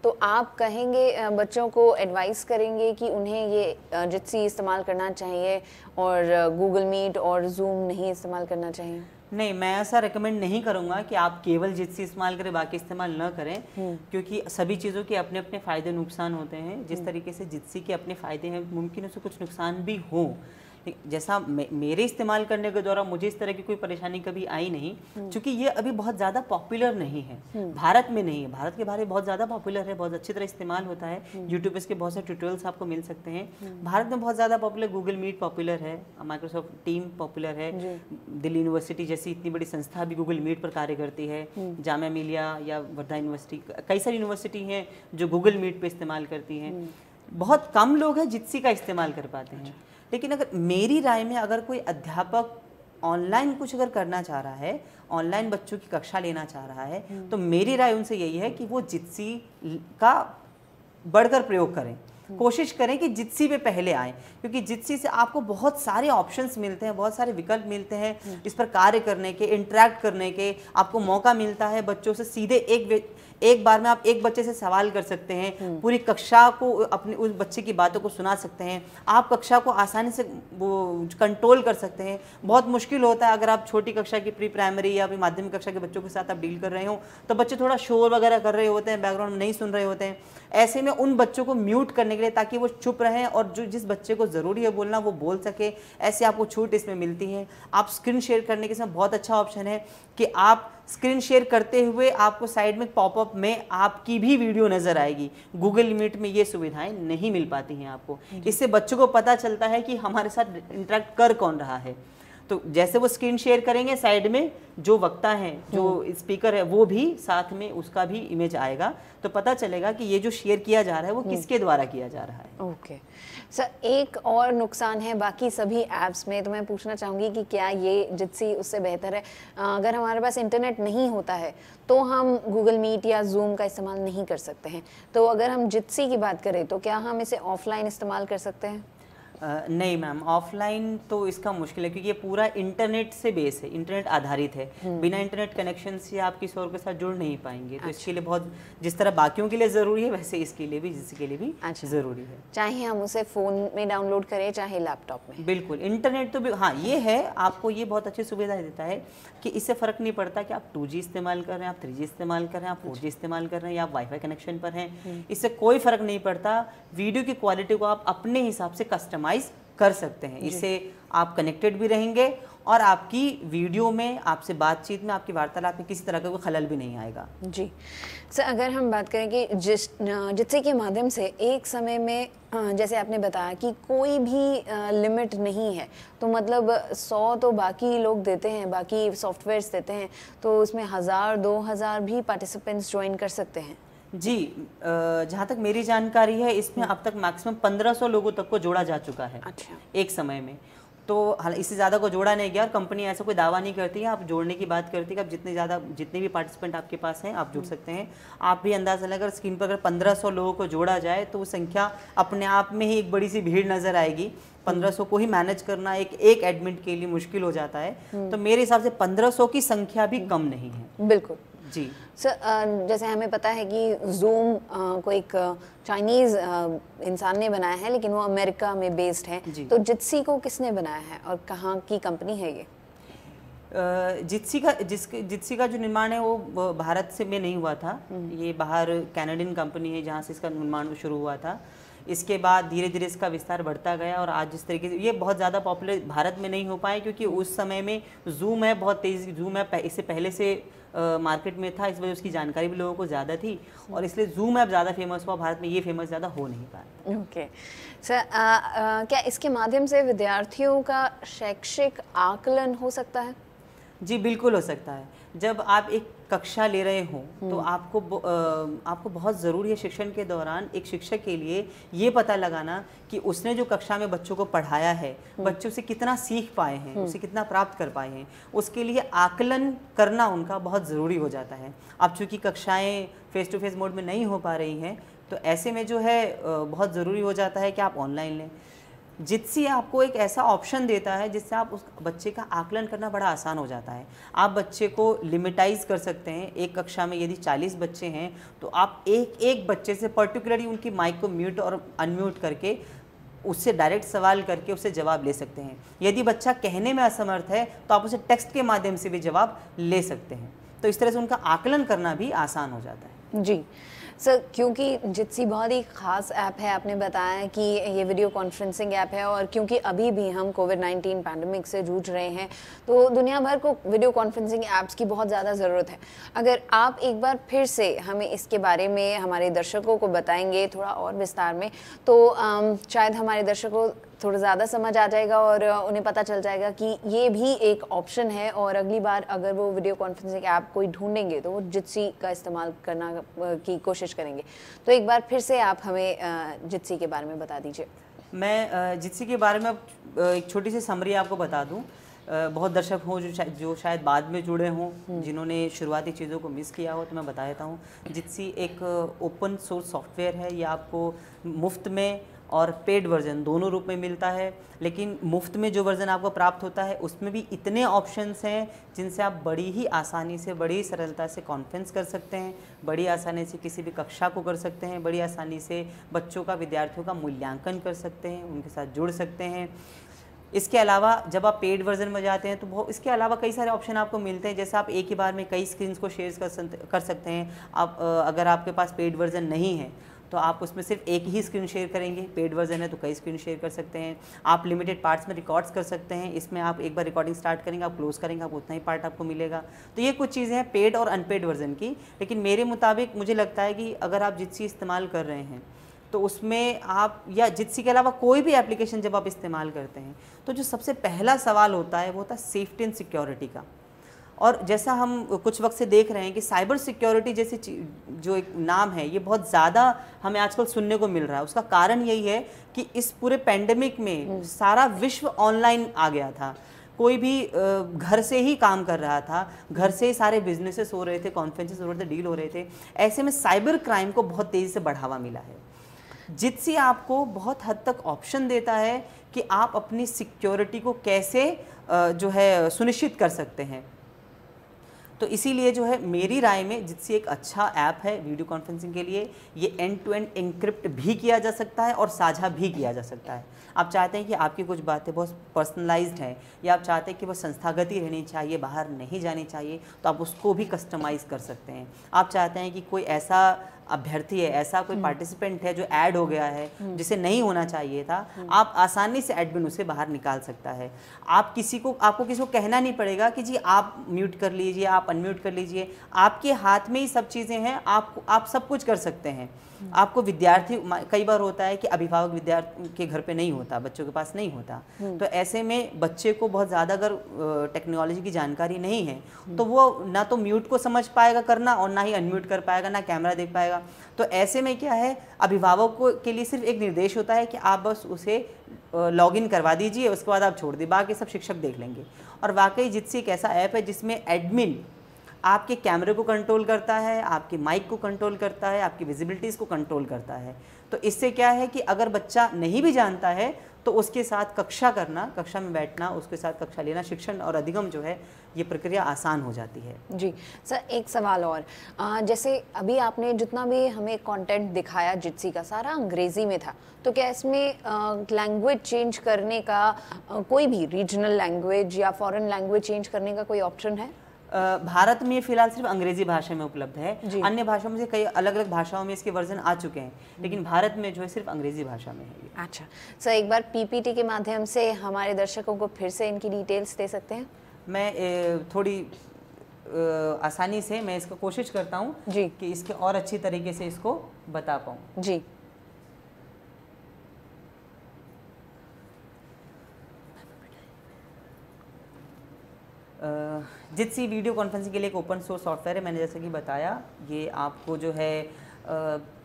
तो आप कहेंगे बच्चों को एडवाइस करेंगे कि उन्हें ये जिप्सी इस्तेमाल करना चाहिए और गूगल मीट और जूम नहीं इस्तेमाल करना चाहिए नहीं मैं ऐसा रिकमेंड नहीं करूंगा कि आप केवल जितसी इस्तेमाल करें बाकी इस्तेमाल न करें हम्म। क्योंकि सभी चीज़ों के अपने अपने फ़ायदे नुकसान होते हैं जिस हम्म। तरीके से जितसी के अपने फ़ायदे हैं मुमकिन उसे उससे कुछ नुकसान भी हो जैसा मे, मेरे इस्तेमाल करने के दौरान मुझे इस तरह की कोई परेशानी कभी आई नहीं हम्म। क्योंकि ये अभी बहुत ज़्यादा पॉपुलर नहीं है हम्म। भारत में नहीं है भारत के बाहर में बहुत ज़्यादा पॉपुलर है बहुत अच्छी तरह इस्तेमाल होता है यूट्यूब हम्म। इसके बहुत सारे ट्यूटोरियल्स आपको मिल सकते हैं भारत में बहुत ज़्यादा पॉपुलर गूगल मीट पॉपुलर है माइक्रोसॉफ्ट टीम पॉपुलर है दिल्ली यूनिवर्सिटी जैसी इतनी बड़ी संस्था भी गूगल मीट पर कार्य करती है जामा मिलिया या वर्धा यूनिवर्सिटी कई सारी यूनिवर्सिटी हैं जो गूगल मीट पर इस्तेमाल करती हैं बहुत कम लोग हैं जिप्सी का इस्तेमाल कर पाते हैं अच्छा। लेकिन अगर मेरी राय में अगर कोई अध्यापक ऑनलाइन कुछ अगर करना चाह रहा है ऑनलाइन बच्चों की कक्षा लेना चाह रहा है हम्म। तो मेरी राय उनसे यही है कि वो जिप्सी का बढ़कर प्रयोग करें हम्म। कोशिश करें कि जिप्सी पे पहले आए क्योंकि जिप्सी से आपको बहुत सारे ऑप्शंस मिलते हैं बहुत सारे विकल्प मिलते हैं हम्म। इस पर कार्य करने के इंटरेक्ट करने के आपको मौका मिलता है बच्चों से सीधे एक एक बार में आप एक बच्चे से सवाल कर सकते हैं हम्म। पूरी कक्षा को अपने उस बच्चे की बातों को सुना सकते हैं आप कक्षा को आसानी से वो कंट्रोल कर सकते हैं बहुत मुश्किल होता है अगर आप छोटी कक्षा की प्री प्राइमरी या अपनी माध्यमिक कक्षा के बच्चों के साथ आप डील कर रहे हो तो बच्चे थोड़ा शोर वगैरह कर रहे होते हैं बैकग्राउंड नहीं सुन रहे होते हैं ऐसे में उन बच्चों को म्यूट करने के लिए ताकि वो चुप रहें और जो जिस बच्चे को ज़रूरी है बोलना वो बोल सके ऐसे आपको छूट इसमें मिलती है आप स्क्रीन शेयर करने के समय बहुत अच्छा ऑप्शन है कि आप स्क्रीन शेयर करते हुए आपको साइड में पॉपअप में आपकी भी वीडियो नज़र आएगी गूगल मीट में ये सुविधाएं नहीं मिल पाती हैं आपको इससे बच्चों को पता चलता है कि हमारे साथ इंटरेक्ट कर कौन रहा है तो जैसे वो स्क्रीन शेयर करेंगे साइड में जो वक्ता है जो स्पीकर हम्म। है वो भी साथ में उसका भी इमेज आएगा तो पता चलेगा कि ये जो शेयर किया जा रहा है वो हम्म। किसके द्वारा किया जा रहा है ओके सर एक और नुकसान है बाकी सभी ऐप्स में तो मैं पूछना चाहूंगी कि क्या ये जितसी उससे बेहतर है अगर हमारे पास इंटरनेट नहीं होता है तो हम गूगल मीट या जूम का इस्तेमाल नहीं कर सकते हैं तो अगर हम जितसी की बात करें तो क्या हम इसे ऑफलाइन इस्तेमाल कर सकते हैं नहीं मैम ऑफलाइन तो इसका मुश्किल है क्योंकि ये पूरा इंटरनेट से बेस है इंटरनेट आधारित है हम्म। बिना इंटरनेट कनेक्शन से आप किसी और के साथ जुड़ नहीं पाएंगे अच्छा। तो इसके अच्छा। लिए बहुत जिस तरह बाकियों के लिए ज़रूरी है वैसे इसके लिए भी जिसके लिए भी अच्छा। ज़रूरी है चाहे हम उसे फ़ोन में डाउनलोड करें चाहे लैपटॉप में बिल्कुल इंटरनेट तो भी हाँ ये है आपको ये बहुत अच्छी सुविधा देता है कि इससे फ़र्क नहीं पड़ता कि आप टू इस्तेमाल कर रहे हैं आप थ्री इस्तेमाल कर रहे हैं आप फोर अच्छा। इस्तेमाल कर रहे हैं या आप वाईफाई कनेक्शन पर हैं हम्म। इससे कोई फ़र्क नहीं पड़ता वीडियो की क्वालिटी को आप अपने हिसाब से कस्टमाइज कस्टमाइज कर सकते हैं इससे आप कनेक्टेड भी रहेंगे और आपकी वीडियो में आपसे बातचीत में आपकी वार्तालाप में किसी तरह का कोई खलल भी नहीं आएगा जी सर अगर हम बात करें कि जिस जिससे के माध्यम से एक समय में जैसे आपने बताया कि कोई भी लिमिट नहीं है तो मतलब सौ तो बाकी लोग देते हैं बाकी सॉफ्टवेयर्स देते हैं तो उसमें हज़ार दो हज़ार भी पार्टिसिपेंट्स ज्वाइन कर सकते हैं जी जहाँ तक मेरी जानकारी है इसमें हम्म। अब तक मैक्सिमम 1500 लोगों तक को जोड़ा जा चुका है अच्छा एक समय में तो इससे ज़्यादा को जोड़ा नहीं गया और कंपनी ऐसा कोई दावा नहीं करती है आप जोड़ने की बात करती है आप जितने ज़्यादा जितने भी पार्टिसिपेंट आपके पास हैं आप जुड़ हम्म। सकते हैं आप भी अंदाजा लगाकर स्क्रीन पर अगर पंद्रह सौ लोगों को जोड़ा जाए तो वो संख्या अपने आप में ही एक बड़ी सी भीड़ नज़र आएगी हम्म। पंद्रह सौ को ही मैनेज करना एक एक एडमिट के लिए मुश्किल हो जाता है तो मेरे हिसाब से पंद्रह सौ की संख्या भी कम नहीं है बिल्कुल जी सर uh, जैसे हमें पता है कि जूम uh, को एक चाइनीज uh, इंसान ने बनाया है लेकिन वो अमेरिका में बेस्ड है तो जिप्सी को किसने बनाया है और कहाँ की कंपनी है ये जिप्सी का जिसके जिप्सी का जो निर्माण है वो भारत से में नहीं हुआ था हम्म। ये बाहर कैनेडियन कंपनी है जहाँ से इसका निर्माण शुरू हुआ था इसके बाद धीरे धीरे इसका विस्तार बढ़ता गया और आज जिस तरीके से ये बहुत ज़्यादा पॉपुलर भारत में नहीं हो पाए क्योंकि उस समय में जूम है बहुत तेज़ जूम है इससे पहले से मार्केट में था इस वजह उसकी जानकारी भी लोगों को ज़्यादा थी और इसलिए जूम ऐप ज़्यादा फेमस हुआ भारत में ये फेमस ज़्यादा हो नहीं पाया ओके सर क्या इसके माध्यम से विद्यार्थियों का शैक्षिक आकलन हो सकता है जी बिल्कुल हो सकता है जब आप एक कक्षा ले रहे हो हम्म। तो आपको आपको बहुत ज़रूरी है शिक्षण के दौरान एक शिक्षक के लिए ये पता लगाना कि उसने जो कक्षा में बच्चों को पढ़ाया है हम्म। बच्चों से कितना सीख पाए हैं हम्म। उसे कितना प्राप्त कर पाए हैं उसके लिए आकलन करना उनका बहुत ज़रूरी हो जाता है अब चूँकि कक्षाएँ फेस टू फेस मोड में नहीं हो पा रही हैं तो ऐसे में जो है बहुत ज़रूरी हो जाता है कि आप ऑनलाइन लें जितसी आपको एक ऐसा ऑप्शन देता है जिससे आप उस बच्चे का आकलन करना बड़ा आसान हो जाता है आप बच्चे को लिमिटाइज कर सकते हैं एक कक्षा में यदि 40 बच्चे हैं तो आप एक एक बच्चे से पर्टिकुलरली उनकी माइक को म्यूट और अनम्यूट करके उससे डायरेक्ट सवाल करके उससे जवाब ले सकते हैं यदि बच्चा कहने में असमर्थ है तो आप उसे टेक्स्ट के माध्यम से भी जवाब ले सकते हैं तो इस तरह से उनका आकलन करना भी आसान हो जाता है जी सर क्योंकि जितसी बहुत ही खास ऐप है आपने बताया कि ये वीडियो कॉन्फ्रेंसिंग ऐप है और क्योंकि अभी भी हम कोविड नाइन्टीन पैंडमिक से जूझ रहे हैं तो दुनिया भर को वीडियो कॉन्फ्रेंसिंग ऐप्स की बहुत ज़्यादा ज़रूरत है अगर आप एक बार फिर से हमें इसके बारे में हमारे दर्शकों को बताएंगे थोड़ा और विस्तार में तो शायद हमारे दर्शकों थोड़ा ज़्यादा समझ आ जाएगा और उन्हें पता चल जाएगा कि ये भी एक ऑप्शन है और अगली बार अगर वो वीडियो कॉन्फ्रेंसिंग ऐप कोई ढूंढेंगे तो वो जिसी का इस्तेमाल करना की कोशिश करेंगे तो एक बार फिर से आप हमें जिट्सी के बारे में बता दीजिए मैं जिसी के बारे में अब एक छोटी सी समरी आपको बता दूँ बहुत दर्शक हों जो शायद जो शायद बाद में जुड़े हों हम्म। जिन्होंने शुरुआती चीज़ों को मिस किया हो तो मैं बता देता हूँ जित्सी एक ओपन सोर्स सॉफ्टवेयर है ये आपको मुफ्त में और पेड वर्जन दोनों रूप में मिलता है लेकिन मुफ्त में जो वर्ज़न आपको प्राप्त होता है उसमें भी इतने ऑप्शंस हैं जिनसे आप बड़ी ही आसानी से बड़ी सरलता से कॉन्फ्रेंस कर सकते हैं बड़ी आसानी से किसी भी कक्षा को कर सकते हैं बड़ी आसानी से बच्चों का विद्यार्थियों का मूल्यांकन कर सकते हैं उनके साथ जुड़ सकते हैं इसके अलावा जब आप पेड वर्जन में जाते हैं तो बहुत इसके अलावा कई सारे ऑप्शन आपको मिलते हैं जैसे आप एक ही बार में कई स्क्रीन्स को शेयर कर कर सकते हैं आप अगर आपके पास पेड वर्जन नहीं है तो आप उसमें सिर्फ एक ही स्क्रीन शेयर करेंगे पेड वर्जन है तो कई स्क्रीन शेयर कर सकते हैं आप लिमिटेड पार्ट्स में रिकॉर्ड्स कर सकते हैं इसमें आप एक बार रिकॉर्डिंग स्टार्ट करेंगे आप क्लोज करेंगे आप उतना ही पार्ट आपको मिलेगा तो ये कुछ चीज़ें हैं पेड और अनपेड वर्जन की लेकिन मेरे मुताबिक मुझे लगता है कि अगर आप चीज इस्तेमाल कर रहे हैं तो उसमें आप या जिप्सी के अलावा कोई भी एप्लीकेशन जब आप इस्तेमाल करते हैं तो जो सबसे पहला सवाल होता है वो होता है सेफ्टी एंड सिक्योरिटी का और जैसा हम कुछ वक्त से देख रहे हैं कि साइबर सिक्योरिटी जैसी जो एक नाम है ये बहुत ज़्यादा हमें आजकल सुनने को मिल रहा है उसका कारण यही है कि इस पूरे पैंडमिक में हम्म। सारा विश्व ऑनलाइन आ गया था कोई भी घर से ही काम कर रहा था घर से ही सारे बिजनेसेस हो रहे थे कॉन्फ्रेंसेस हो रहे थे डील हो रहे थे ऐसे में साइबर क्राइम को बहुत तेज़ी से बढ़ावा मिला है जितसी आपको बहुत हद तक ऑप्शन देता है कि आप अपनी सिक्योरिटी को कैसे जो है सुनिश्चित कर सकते हैं तो इसीलिए जो है मेरी राय में जिससे एक अच्छा ऐप है वीडियो कॉन्फ्रेंसिंग के लिए ये एंड टू एंड इंक्रिप्ट भी किया जा सकता है और साझा भी किया जा सकता है आप चाहते हैं कि आपकी कुछ बातें बहुत पर्सनलाइज्ड हैं या आप चाहते हैं कि वो संस्थागत ही रहनी चाहिए बाहर नहीं जानी चाहिए तो आप उसको भी कस्टमाइज़ कर सकते हैं आप चाहते हैं कि कोई ऐसा अभ्यर्थी है ऐसा कोई पार्टिसिपेंट हम्म। है जो ऐड हो गया है हम्म। जिसे नहीं होना चाहिए था हम्म। आप आसानी से एडमिन उसे बाहर निकाल सकता है आप किसी को आपको किसी को कहना नहीं पड़ेगा कि जी आप म्यूट कर लीजिए आप अनम्यूट कर लीजिए आपके हाथ में ही सब चीज़ें हैं आप आप सब कुछ कर सकते हैं आपको विद्यार्थी कई बार होता है कि अभिभावक विद्यार्थी के घर पे नहीं होता बच्चों के पास नहीं होता तो ऐसे में बच्चे को बहुत ज़्यादा अगर टेक्नोलॉजी की जानकारी नहीं है तो वो ना तो म्यूट को समझ पाएगा करना और ना ही अनम्यूट कर पाएगा ना कैमरा देख पाएगा जाएगा तो ऐसे में क्या है अभिभावक को के लिए सिर्फ एक निर्देश होता है कि आप बस उसे लॉग इन करवा दीजिए उसके बाद आप छोड़ दीजिए बाकी सब शिक्षक देख लेंगे और वाकई जितसी एक ऐसा ऐप है जिसमें एडमिन आपके कैमरे को कंट्रोल करता है आपके माइक को कंट्रोल करता है आपकी विजिबिलिटीज़ को कंट्रोल करता है तो इससे क्या है कि अगर बच्चा नहीं भी जानता है तो उसके साथ कक्षा करना कक्षा में बैठना उसके साथ कक्षा लेना शिक्षण और अधिगम जो है ये प्रक्रिया आसान हो जाती है जी सर एक सवाल और आ, जैसे अभी आपने जितना भी हमें कंटेंट दिखाया जिटसी का सारा अंग्रेजी में था तो क्या इसमें लैंग्वेज चेंज करने का आ, कोई भी रीजनल लैंग्वेज या फॉरेन लैंग्वेज चेंज करने का कोई ऑप्शन है भारत में फिलहाल सिर्फ अंग्रेजी भाषा में उपलब्ध है अन्य भाषाओं में से कई अलग अलग भाषाओं में इसके वर्जन आ चुके हैं लेकिन भारत में जो है सिर्फ अंग्रेजी भाषा में है अच्छा सर एक बार पीपीटी के माध्यम से हमारे दर्शकों को फिर से इनकी डिटेल्स दे सकते हैं मैं थोड़ी आसानी से मैं इसको कोशिश करता हूँ कि इसके और अच्छी तरीके से इसको बता पाऊँ जी जितसी वीडियो कॉन्फ्रेंसिंग के लिए एक ओपन सोर्स सॉफ्टवेयर है मैंने जैसे कि बताया ये आपको जो है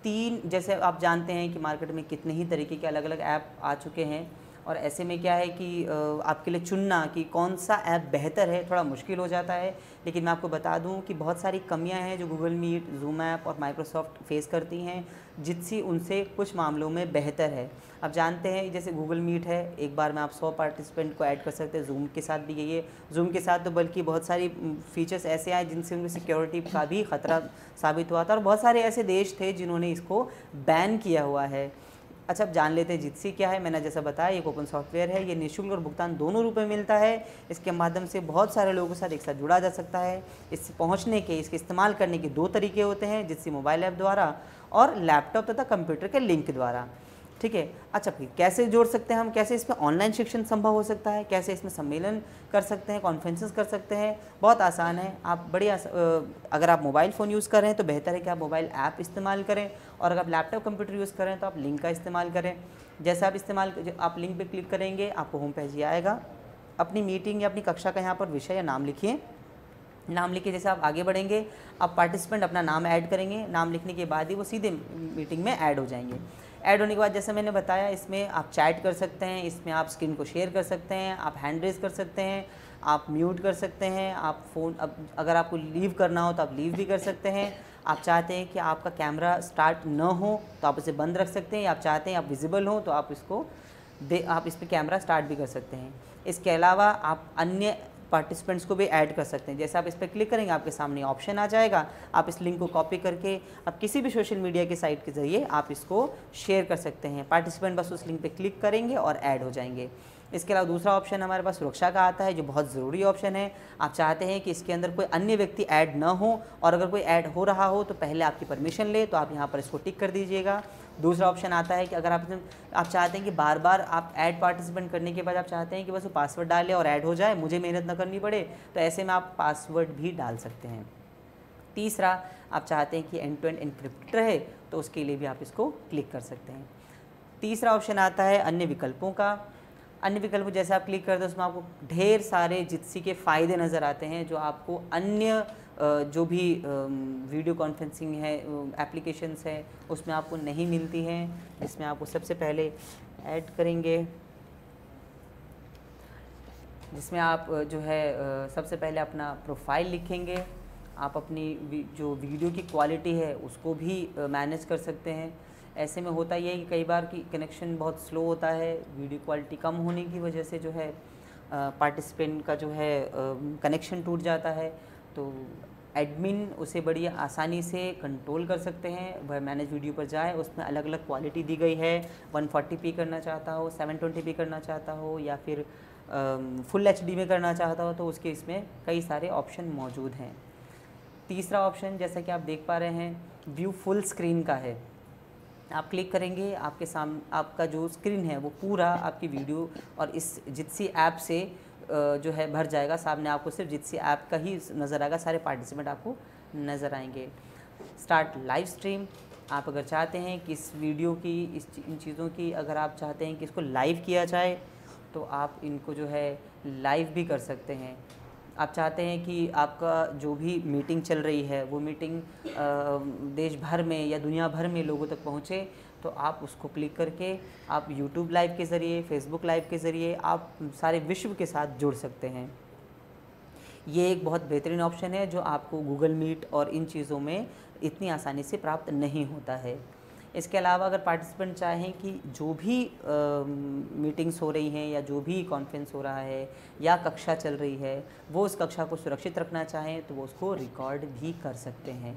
तीन जैसे आप जानते हैं कि मार्केट में कितने ही तरीके के अलग अलग ऐप आ चुके हैं और ऐसे में क्या है कि आपके लिए चुनना कि कौन सा ऐप बेहतर है थोड़ा मुश्किल हो जाता है लेकिन मैं आपको बता दूं कि बहुत सारी कमियां हैं जो गूगल मीट जूम ऐप और माइक्रोसॉफ्ट फेस करती हैं जिससे उनसे कुछ मामलों में बेहतर है आप जानते हैं जैसे गूगल मीट है एक बार में आप सौ पार्टिसिपेंट को ऐड कर सकते हैं जूम के साथ भी यही है जूम के साथ तो बल्कि बहुत सारी फीचर्स ऐसे आए जिनसे उनकी सिक्योरिटी का भी खतरा साबित हुआ था और बहुत सारे ऐसे देश थे जिन्होंने इसको बैन किया हुआ है अच्छा अब जान लेते हैं जिप्सी क्या है मैंने जैसा बताया एक ओपन सॉफ्टवेयर है ये निःशुल्क और भुगतान दोनों रूप में मिलता है इसके माध्यम से बहुत सारे लोगों के साथ एक साथ जुड़ा जा सकता है इससे पहुँचने के इसके इस्तेमाल करने के दो तरीके होते हैं जिप्सी मोबाइल ऐप द्वारा और लैपटॉप तथा कंप्यूटर के लिंक द्वारा ठीक है अच्छा फिर कैसे जोड़ सकते हैं हम कैसे इसमें ऑनलाइन शिक्षण संभव हो सकता है कैसे इसमें सम्मेलन कर सकते हैं कॉन्फ्रेंसेस कर सकते हैं बहुत आसान है आप बड़ी अगर आप मोबाइल फ़ोन यूज़ कर रहे हैं तो बेहतर है कि आप मोबाइल ऐप इस्तेमाल करें और अगर आप लैपटॉप कंप्यूटर यूज़ करें तो आप लिंक का इस्तेमाल करें जैसे आप इस्तेमाल आप लिंक पर क्लिक करेंगे आपको होम पेज ये आएगा अपनी मीटिंग या अपनी कक्षा का यहाँ पर विषय या नाम लिखिए नाम लिखिए जैसे आप आगे बढ़ेंगे आप पार्टिसिपेंट अपना नाम ऐड करेंगे नाम लिखने के बाद ही वो सीधे मीटिंग में ऐड हो जाएंगे ऐड होने के बाद जैसे मैंने बताया इसमें आप चैट कर सकते हैं इसमें आप स्क्रीन को शेयर कर सकते हैं आप हैंड रेज कर सकते हैं आप म्यूट कर सकते हैं आप फ़ोन अगर आपको लीव करना हो तो आप लीव भी कर सकते हैं आप चाहते हैं कि आपका कैमरा स्टार्ट न हो तो आप उसे बंद रख सकते हैं आप चाहते हैं आप विजिबल हो तो आप इसको दे आप इस पर कैमरा स्टार्ट भी कर सकते हैं इसके अलावा आप अन्य पार्टिसिपेंट्स को भी ऐड कर सकते हैं जैसे आप इस पर क्लिक करेंगे आपके सामने ऑप्शन आ जाएगा आप इस लिंक को कॉपी करके आप किसी भी सोशल मीडिया के साइट के ज़रिए आप इसको शेयर कर सकते हैं पार्टिसिपेंट बस उस लिंक पर क्लिक करेंगे और ऐड हो जाएंगे इसके अलावा दूसरा ऑप्शन हमारे पास सुरक्षा का आता है जो बहुत ज़रूरी ऑप्शन है आप चाहते हैं कि इसके अंदर कोई अन्य व्यक्ति ऐड न हो और अगर कोई ऐड हो रहा हो तो पहले आपकी परमिशन ले तो आप यहाँ पर इसको टिक कर दीजिएगा दूसरा ऑप्शन आता है कि अगर आप आप चाहते हैं कि बार बार आप ऐड पार्टिसिपेंट करने के बाद आप चाहते हैं कि बस वो पासवर्ड डाले और ऐड हो जाए मुझे मेहनत न करनी पड़े तो ऐसे में आप पासवर्ड भी डाल सकते हैं तीसरा आप चाहते हैं कि एंड टू एंड इनक्रिप्ट रहे तो उसके लिए भी आप इसको क्लिक कर सकते हैं तीसरा ऑप्शन आता है अन्य विकल्पों का अन्य विकल्प जैसे आप क्लिक करते हैं उसमें आपको ढेर सारे जितसी के फ़ायदे नज़र आते हैं जो आपको अन्य जो भी वीडियो कॉन्फ्रेंसिंग है एप्लीकेशंस है उसमें आपको नहीं मिलती हैं इसमें आपको सबसे पहले ऐड करेंगे जिसमें आप जो है सबसे पहले अपना प्रोफाइल लिखेंगे आप अपनी जो वीडियो की क्वालिटी है उसको भी मैनेज कर सकते हैं ऐसे में होता ये है कि कई बार कि कनेक्शन बहुत स्लो होता है वीडियो क्वालिटी कम होने की वजह से जो है पार्टिसिपेंट का जो है कनेक्शन टूट जाता है तो एडमिन उसे बड़ी आसानी से कंट्रोल कर सकते हैं वह मैनेज वीडियो पर जाए उसमें अलग अलग क्वालिटी दी गई है 140p करना चाहता हो 720p करना चाहता हो या फिर फुल एच में करना चाहता हो तो उसके इसमें कई सारे ऑप्शन मौजूद हैं तीसरा ऑप्शन जैसा कि आप देख पा रहे हैं व्यू फुल स्क्रीन का है आप क्लिक करेंगे आपके सामने आपका जो स्क्रीन है वो पूरा आपकी वीडियो और इस जितसी ऐप से जो है भर जाएगा सामने आपको सिर्फ जितसी ऐप का ही नज़र आएगा सारे पार्टिसिपेंट आपको नज़र आएंगे स्टार्ट लाइव स्ट्रीम आप अगर चाहते हैं कि इस वीडियो की इस इन चीज़ों की अगर आप चाहते हैं कि इसको लाइव किया जाए तो आप इनको जो है लाइव भी कर सकते हैं आप चाहते हैं कि आपका जो भी मीटिंग चल रही है वो मीटिंग देश भर में या दुनिया भर में लोगों तक पहुँचे तो आप उसको क्लिक करके आप यूट्यूब लाइव के ज़रिए फेसबुक लाइव के ज़रिए आप सारे विश्व के साथ जुड़ सकते हैं ये एक बहुत बेहतरीन ऑप्शन है जो आपको गूगल मीट और इन चीज़ों में इतनी आसानी से प्राप्त नहीं होता है इसके अलावा अगर पार्टिसिपेंट चाहें कि जो भी मीटिंग्स हो रही हैं या जो भी कॉन्फ्रेंस हो रहा है या कक्षा चल रही है वो उस कक्षा को सुरक्षित रखना चाहें तो वो उसको रिकॉर्ड भी कर सकते हैं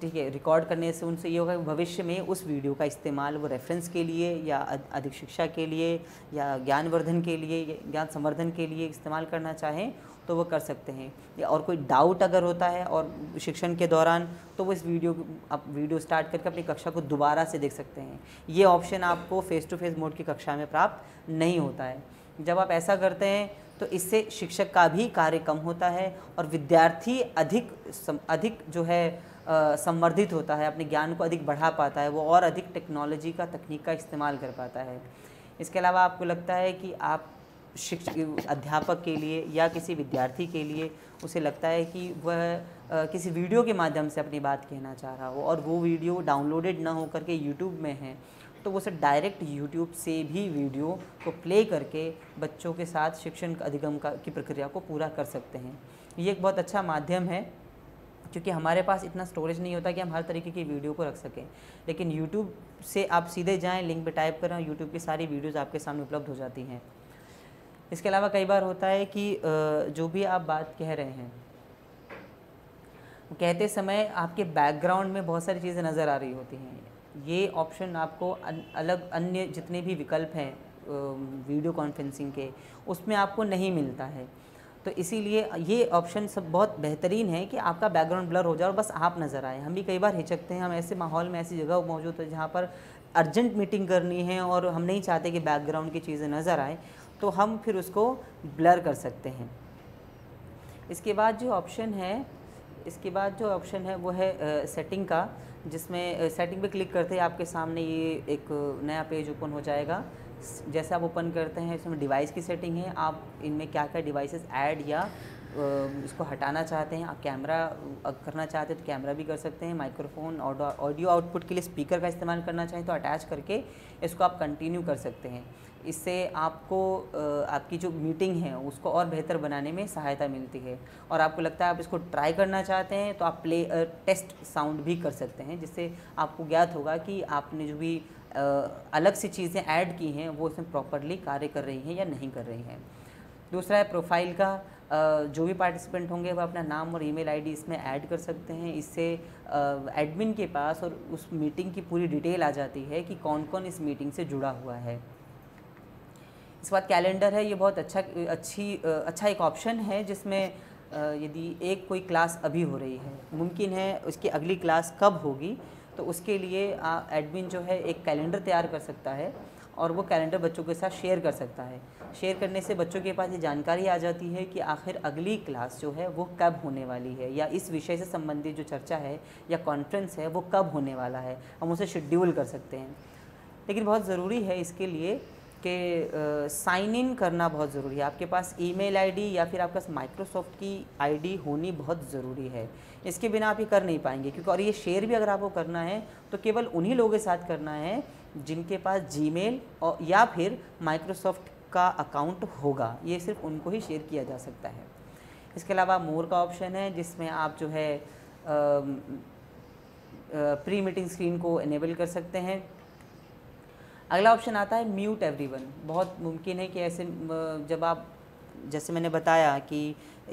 ठीक है रिकॉर्ड करने से उनसे ये होगा कि भविष्य में उस वीडियो का इस्तेमाल वो रेफरेंस के लिए या अधिक शिक्षा के लिए या ज्ञानवर्धन के लिए ज्ञान संवर्धन के लिए इस्तेमाल करना चाहें तो वो कर सकते हैं या और कोई डाउट अगर होता है और शिक्षण के दौरान तो वो इस वीडियो आप वीडियो स्टार्ट करके अपनी कक्षा को दोबारा से देख सकते हैं ये ऑप्शन आपको फ़ेस टू फेस मोड की कक्षा में प्राप्त नहीं होता है जब आप ऐसा करते हैं तो इससे शिक्षक का भी कार्य कम होता है और विद्यार्थी अधिक सम, अधिक जो है संवर्धित होता है अपने ज्ञान को अधिक बढ़ा पाता है वो और अधिक टेक्नोलॉजी का तकनीक का इस्तेमाल कर पाता है इसके अलावा आपको लगता है कि आप शिक्षक अध्यापक के लिए या किसी विद्यार्थी के लिए उसे लगता है कि वह किसी वीडियो के माध्यम से अपनी बात कहना चाह रहा हो और वो वीडियो डाउनलोडेड ना हो करके यूट्यूब में है तो वो सब डायरेक्ट यूट्यूब से भी वीडियो को प्ले करके बच्चों के साथ शिक्षण अधिगम का की प्रक्रिया को पूरा कर सकते हैं ये एक बहुत अच्छा माध्यम है क्योंकि हमारे पास इतना स्टोरेज नहीं होता कि हम हर तरीके की वीडियो को रख सकें लेकिन यूट्यूब से आप सीधे जाएँ लिंक पर टाइप करें यूट्यूब की सारी वीडियोज़ आपके सामने उपलब्ध हो जाती हैं इसके अलावा कई बार होता है कि जो भी आप बात कह रहे हैं कहते समय आपके बैकग्राउंड में बहुत सारी चीज़ें नज़र आ रही होती हैं ये ऑप्शन आपको अलग अन्य जितने भी विकल्प हैं वीडियो कॉन्फ्रेंसिंग के उसमें आपको नहीं मिलता है तो इसीलिए ये ऑप्शन सब बहुत बेहतरीन है कि आपका बैकग्राउंड ब्लर हो जाए और बस आप नज़र आए हम भी कई बार हिचकते हैं हम ऐसे माहौल में ऐसी जगह मौजूद है जहाँ पर अर्जेंट मीटिंग करनी है और हम नहीं चाहते कि बैकग्राउंड की चीज़ें नज़र आएँ तो हम फिर उसको ब्लर कर सकते हैं इसके बाद जो ऑप्शन है इसके बाद जो ऑप्शन है वो है सेटिंग का जिसमें सेटिंग पे क्लिक करते हैं आपके सामने ये एक नया पेज ओपन हो जाएगा जैसे आप ओपन करते हैं इसमें डिवाइस की सेटिंग है आप इनमें क्या क्या डिवाइसेस ऐड या इसको हटाना चाहते हैं आप कैमरा करना चाहते हैं तो कैमरा भी कर सकते हैं माइक्रोफोन ऑडियो आउटपुट के लिए स्पीकर का इस्तेमाल करना चाहें तो अटैच करके इसको आप कंटिन्यू कर सकते हैं इससे आपको आपकी जो मीटिंग है उसको और बेहतर बनाने में सहायता मिलती है और आपको लगता है आप इसको ट्राई करना चाहते हैं तो आप प्ले टेस्ट साउंड भी कर सकते हैं जिससे आपको ज्ञात होगा कि आपने जो भी अलग सी चीज़ें ऐड की हैं वो इसमें प्रॉपरली कार्य कर रही हैं या नहीं कर रही हैं दूसरा है प्रोफाइल का जो भी पार्टिसिपेंट होंगे वह अपना नाम और ईमेल आईडी इसमें ऐड कर सकते हैं इससे एडमिन के पास और उस मीटिंग की पूरी डिटेल आ जाती है कि कौन कौन इस मीटिंग से जुड़ा हुआ है इसके बाद कैलेंडर है ये बहुत अच्छा अच्छी अच्छा एक ऑप्शन है जिसमें यदि एक कोई क्लास अभी हो रही है मुमकिन है उसकी अगली क्लास कब होगी तो उसके लिए एडमिन जो है एक कैलेंडर तैयार कर सकता है और वो कैलेंडर बच्चों के साथ शेयर कर सकता है शेयर करने से बच्चों के पास ये जानकारी आ जाती है कि आखिर अगली क्लास जो है वो कब होने वाली है या इस विषय से संबंधित जो चर्चा है या कॉन्फ्रेंस है वो कब होने वाला है हम उसे शेड्यूल कर सकते हैं लेकिन बहुत ज़रूरी है इसके लिए के साइन इन करना बहुत ज़रूरी है आपके पास ईमेल आईडी या फिर आपके पास माइक्रोसॉफ्ट की आईडी होनी बहुत ज़रूरी है इसके बिना आप ये कर नहीं पाएंगे क्योंकि और ये शेयर भी अगर आपको करना है तो केवल उन्हीं लोगों के साथ करना है जिनके पास जी और या फिर माइक्रोसॉफ्ट का अकाउंट होगा ये सिर्फ उनको ही शेयर किया जा सकता है इसके अलावा मोर का ऑप्शन है जिसमें आप जो है प्री मीटिंग स्क्रीन को इनेबल कर सकते हैं अगला ऑप्शन आता है म्यूट एवरीवन बहुत मुमकिन है कि ऐसे जब आप जैसे मैंने बताया कि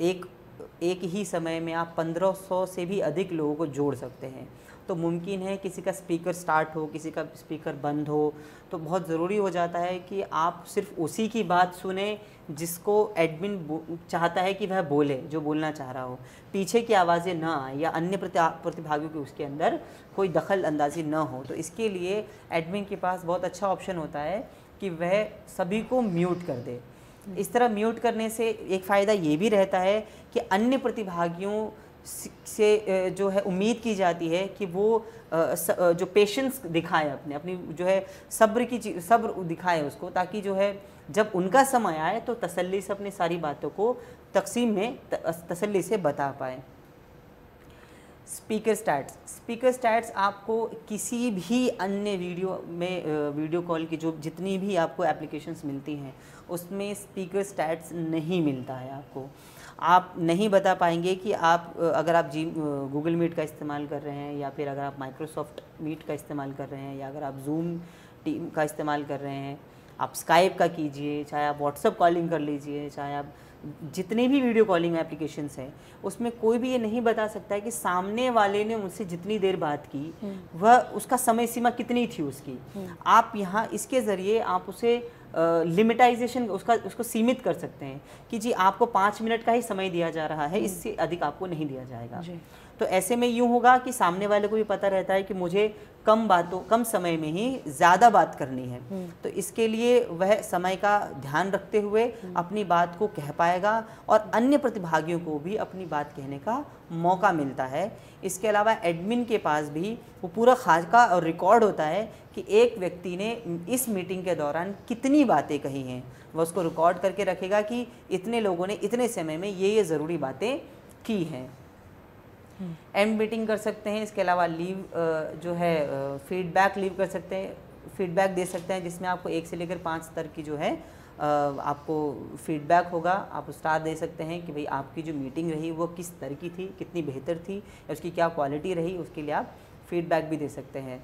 एक एक ही समय में आप 1500 से भी अधिक लोगों को जोड़ सकते हैं तो मुमकिन है किसी का स्पीकर स्टार्ट हो किसी का स्पीकर बंद हो तो बहुत ज़रूरी हो जाता है कि आप सिर्फ उसी की बात सुने जिसको एडमिन चाहता है कि वह बोले जो बोलना चाह रहा हो पीछे की आवाज़ें ना आए या अन्य प्रतिभागियों के उसके अंदर कोई दखल अंदाजी ना हो तो इसके लिए एडमिन के पास बहुत अच्छा ऑप्शन होता है कि वह सभी को म्यूट कर दे इस तरह म्यूट करने से एक फ़ायदा ये भी रहता है कि अन्य प्रतिभागियों से जो है उम्मीद की जाती है कि वो जो पेशेंस दिखाए अपने अपनी जो है सब्र की सब्र दिखाए उसको ताकि जो है जब उनका समय आए तो तसल्ली से अपनी सारी बातों को तकसीम में तसल्ली से बता पाए स्पीकर स्टैट्स स्पीकर स्टैट्स आपको किसी भी अन्य वीडियो में वीडियो कॉल की जो जितनी भी आपको एप्लीकेशंस मिलती हैं उसमें स्पीकर स्टैट्स नहीं मिलता है आपको आप नहीं बता पाएंगे कि आप अगर आप जी गूगल मीट का इस्तेमाल कर रहे हैं या फिर अगर आप माइक्रोसॉफ्ट मीट का इस्तेमाल कर रहे हैं या अगर आप जूम टीम का इस्तेमाल कर रहे हैं आप स्काइप का कीजिए चाहे आप व्हाट्सअप कॉलिंग कर लीजिए चाहे आप जितने भी वीडियो कॉलिंग एप्लीकेशंस हैं उसमें कोई भी ये नहीं बता सकता है कि सामने वाले ने उनसे जितनी देर बात की हम्म। वह उसका समय सीमा कितनी थी उसकी हम्म। आप यहाँ इसके ज़रिए आप उसे लिमिटाइजेशन उसका उसको सीमित कर सकते हैं कि जी आपको पाँच मिनट का ही समय दिया जा रहा है इससे अधिक आपको नहीं दिया जाएगा तो ऐसे में यूँ होगा कि सामने वाले को भी पता रहता है कि मुझे कम बातों कम समय में ही ज़्यादा बात करनी है हम्म। तो इसके लिए वह समय का ध्यान रखते हुए हम्म। अपनी बात को कह पाएगा और अन्य प्रतिभागियों को भी अपनी बात कहने का मौका मिलता है इसके अलावा एडमिन के पास भी वो पूरा खाका और रिकॉर्ड होता है कि एक व्यक्ति ने इस मीटिंग के दौरान कितनी बातें कही हैं वह उसको रिकॉर्ड करके रखेगा कि इतने लोगों ने इतने समय में ये ये ज़रूरी बातें की हैं एंड हम्म। मीटिंग कर सकते हैं इसके अलावा लीव जो है फीडबैक लीव कर सकते हैं फीडबैक दे सकते हैं जिसमें आपको एक से लेकर पाँच स्तर की जो है आपको फीडबैक होगा आप स्टार दे सकते हैं कि भाई आपकी जो मीटिंग रही वो किस तरह की थी कितनी बेहतर थी उसकी क्या क्वालिटी रही उसके लिए आप फीडबैक भी दे सकते हैं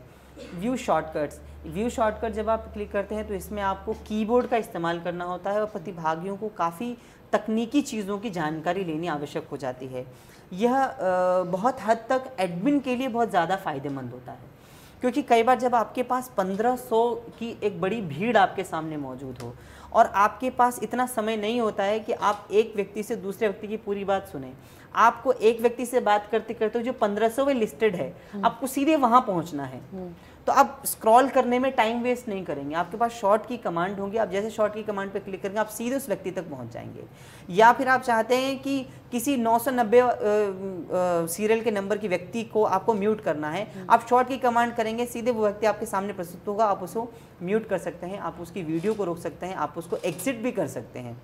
व्यू शॉर्टकट्स व्यू शॉर्टकट जब आप क्लिक करते हैं तो इसमें आपको कीबोर्ड का इस्तेमाल करना होता है और प्रतिभागियों को काफ़ी तकनीकी चीज़ों की जानकारी लेनी आवश्यक हो जाती है यह बहुत हद तक एडमिन के लिए बहुत ज़्यादा फ़ायदेमंद होता है क्योंकि कई बार जब आपके पास 1500 की एक बड़ी भीड़ आपके सामने मौजूद हो और आपके पास इतना समय नहीं होता है कि आप एक व्यक्ति से दूसरे व्यक्ति की पूरी बात सुने आपको एक व्यक्ति से बात करते करते जो पंद्रह सौ लिस्टेड है हम्म। आपको सीधे वहां पहुंचना है हम्म। तो आप स्क्रॉल करने में टाइम वेस्ट नहीं करेंगे आपके पास शॉर्ट की कमांड होंगी आप जैसे शॉर्ट की कमांड पे क्लिक करेंगे आप सीधे उस व्यक्ति तक पहुंच जाएंगे या फिर आप चाहते हैं कि किसी 990 सीरियल के नंबर की व्यक्ति को आपको म्यूट करना है हम्म। आप शॉर्ट की कमांड करेंगे सीधे वो व्यक्ति आपके सामने प्रस्तुत होगा आप उसको म्यूट कर सकते हैं आप उसकी वीडियो को रोक सकते हैं आप उसको एग्जिट भी कर सकते हैं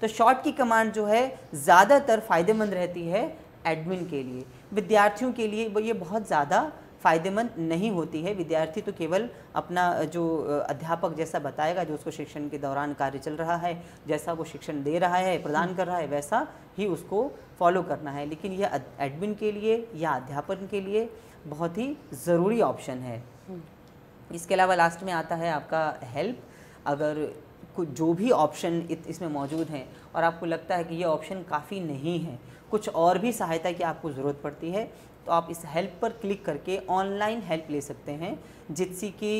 तो शॉर्ट की कमांड जो है ज़्यादातर फ़ायदेमंद रहती है एडमिन के लिए विद्यार्थियों के लिए ये बहुत ज़्यादा फ़ायदेमंद नहीं होती है विद्यार्थी तो केवल अपना जो अध्यापक जैसा बताएगा जो उसको शिक्षण के दौरान कार्य चल रहा है जैसा वो शिक्षण दे रहा है प्रदान कर रहा है वैसा ही उसको फॉलो करना है लेकिन यह एडमिन के लिए या अध्यापन के लिए बहुत ही ज़रूरी ऑप्शन है इसके अलावा लास्ट में आता है आपका हेल्प अगर कुछ जो भी ऑप्शन इसमें मौजूद हैं और आपको लगता है कि ये ऑप्शन काफ़ी नहीं है कुछ और भी सहायता की आपको ज़रूरत पड़ती है तो आप इस हेल्प पर क्लिक करके ऑनलाइन हेल्प ले सकते हैं जिससे कि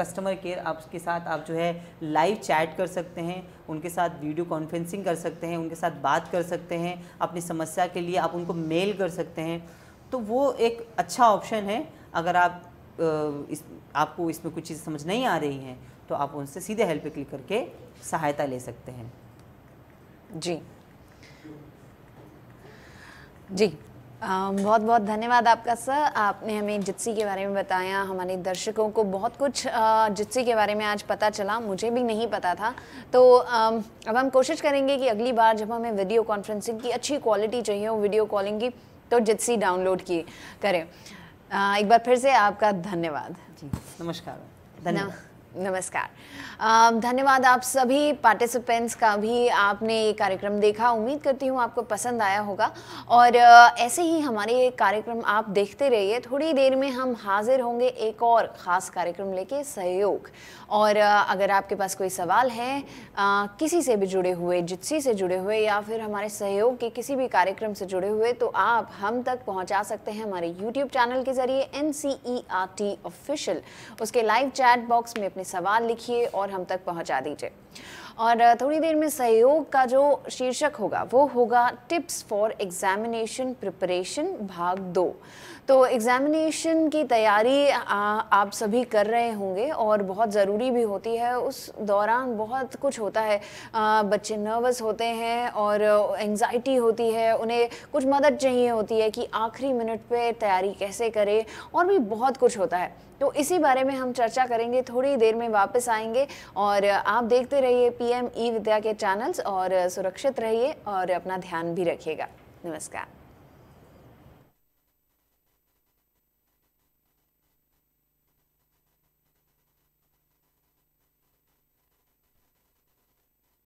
कस्टमर केयर आपके साथ आप जो है लाइव चैट कर सकते हैं उनके साथ वीडियो कॉन्फ्रेंसिंग कर सकते हैं उनके साथ बात कर सकते हैं अपनी समस्या के लिए आप उनको मेल कर सकते हैं तो वो एक अच्छा ऑप्शन है अगर आप इस आपको इसमें कुछ चीज़ समझ नहीं आ रही हैं तो आप उनसे सीधे हेल्प पर क्लिक करके सहायता ले सकते हैं जी जी Um, बहुत बहुत धन्यवाद आपका सर आपने हमें जिप्सी के बारे में बताया हमारे दर्शकों को बहुत कुछ uh, जिप्सी के बारे में आज पता चला मुझे भी नहीं पता था तो um, अब हम कोशिश करेंगे कि अगली बार जब हमें वीडियो कॉन्फ्रेंसिंग की अच्छी क्वालिटी चाहिए हो वीडियो कॉलिंग की तो जिप्सी डाउनलोड की करें uh, एक बार फिर से आपका धन्यवाद जी नमस्कार धन्यवाद नमस्कार धन्यवाद आप सभी पार्टिसिपेंट्स का भी आपने ये कार्यक्रम देखा उम्मीद करती हूँ आपको पसंद आया होगा और ऐसे ही हमारे ये कार्यक्रम आप देखते रहिए थोड़ी देर में हम हाजिर होंगे एक और ख़ास कार्यक्रम लेके सहयोग और अगर आपके पास कोई सवाल है किसी से भी जुड़े हुए जिप्सी से जुड़े हुए या फिर हमारे सहयोग के किसी भी कार्यक्रम से जुड़े हुए तो आप हम तक पहुँचा सकते हैं हमारे यूट्यूब चैनल के ज़रिए N C E R T official उसके लाइव चैट बॉक्स में अपने सवाल लिखिए और हम तक पहुंचा दीजिए और थोड़ी देर में सहयोग का जो शीर्षक होगा वो होगा टिप्स फॉर एग्जामिनेशन प्रिपरेशन भाग दो तो एग्ज़ामिनेशन की तैयारी आप सभी कर रहे होंगे और बहुत ज़रूरी भी होती है उस दौरान बहुत कुछ होता है आ, बच्चे नर्वस होते हैं और एंजाइटी होती है उन्हें कुछ मदद चाहिए होती है कि आखिरी मिनट पे तैयारी कैसे करें और भी बहुत कुछ होता है तो इसी बारे में हम चर्चा करेंगे थोड़ी देर में वापस आएंगे और आप देखते रहिए पी ई e विद्या के चैनल्स और सुरक्षित रहिए और अपना ध्यान भी रखिएगा नमस्कार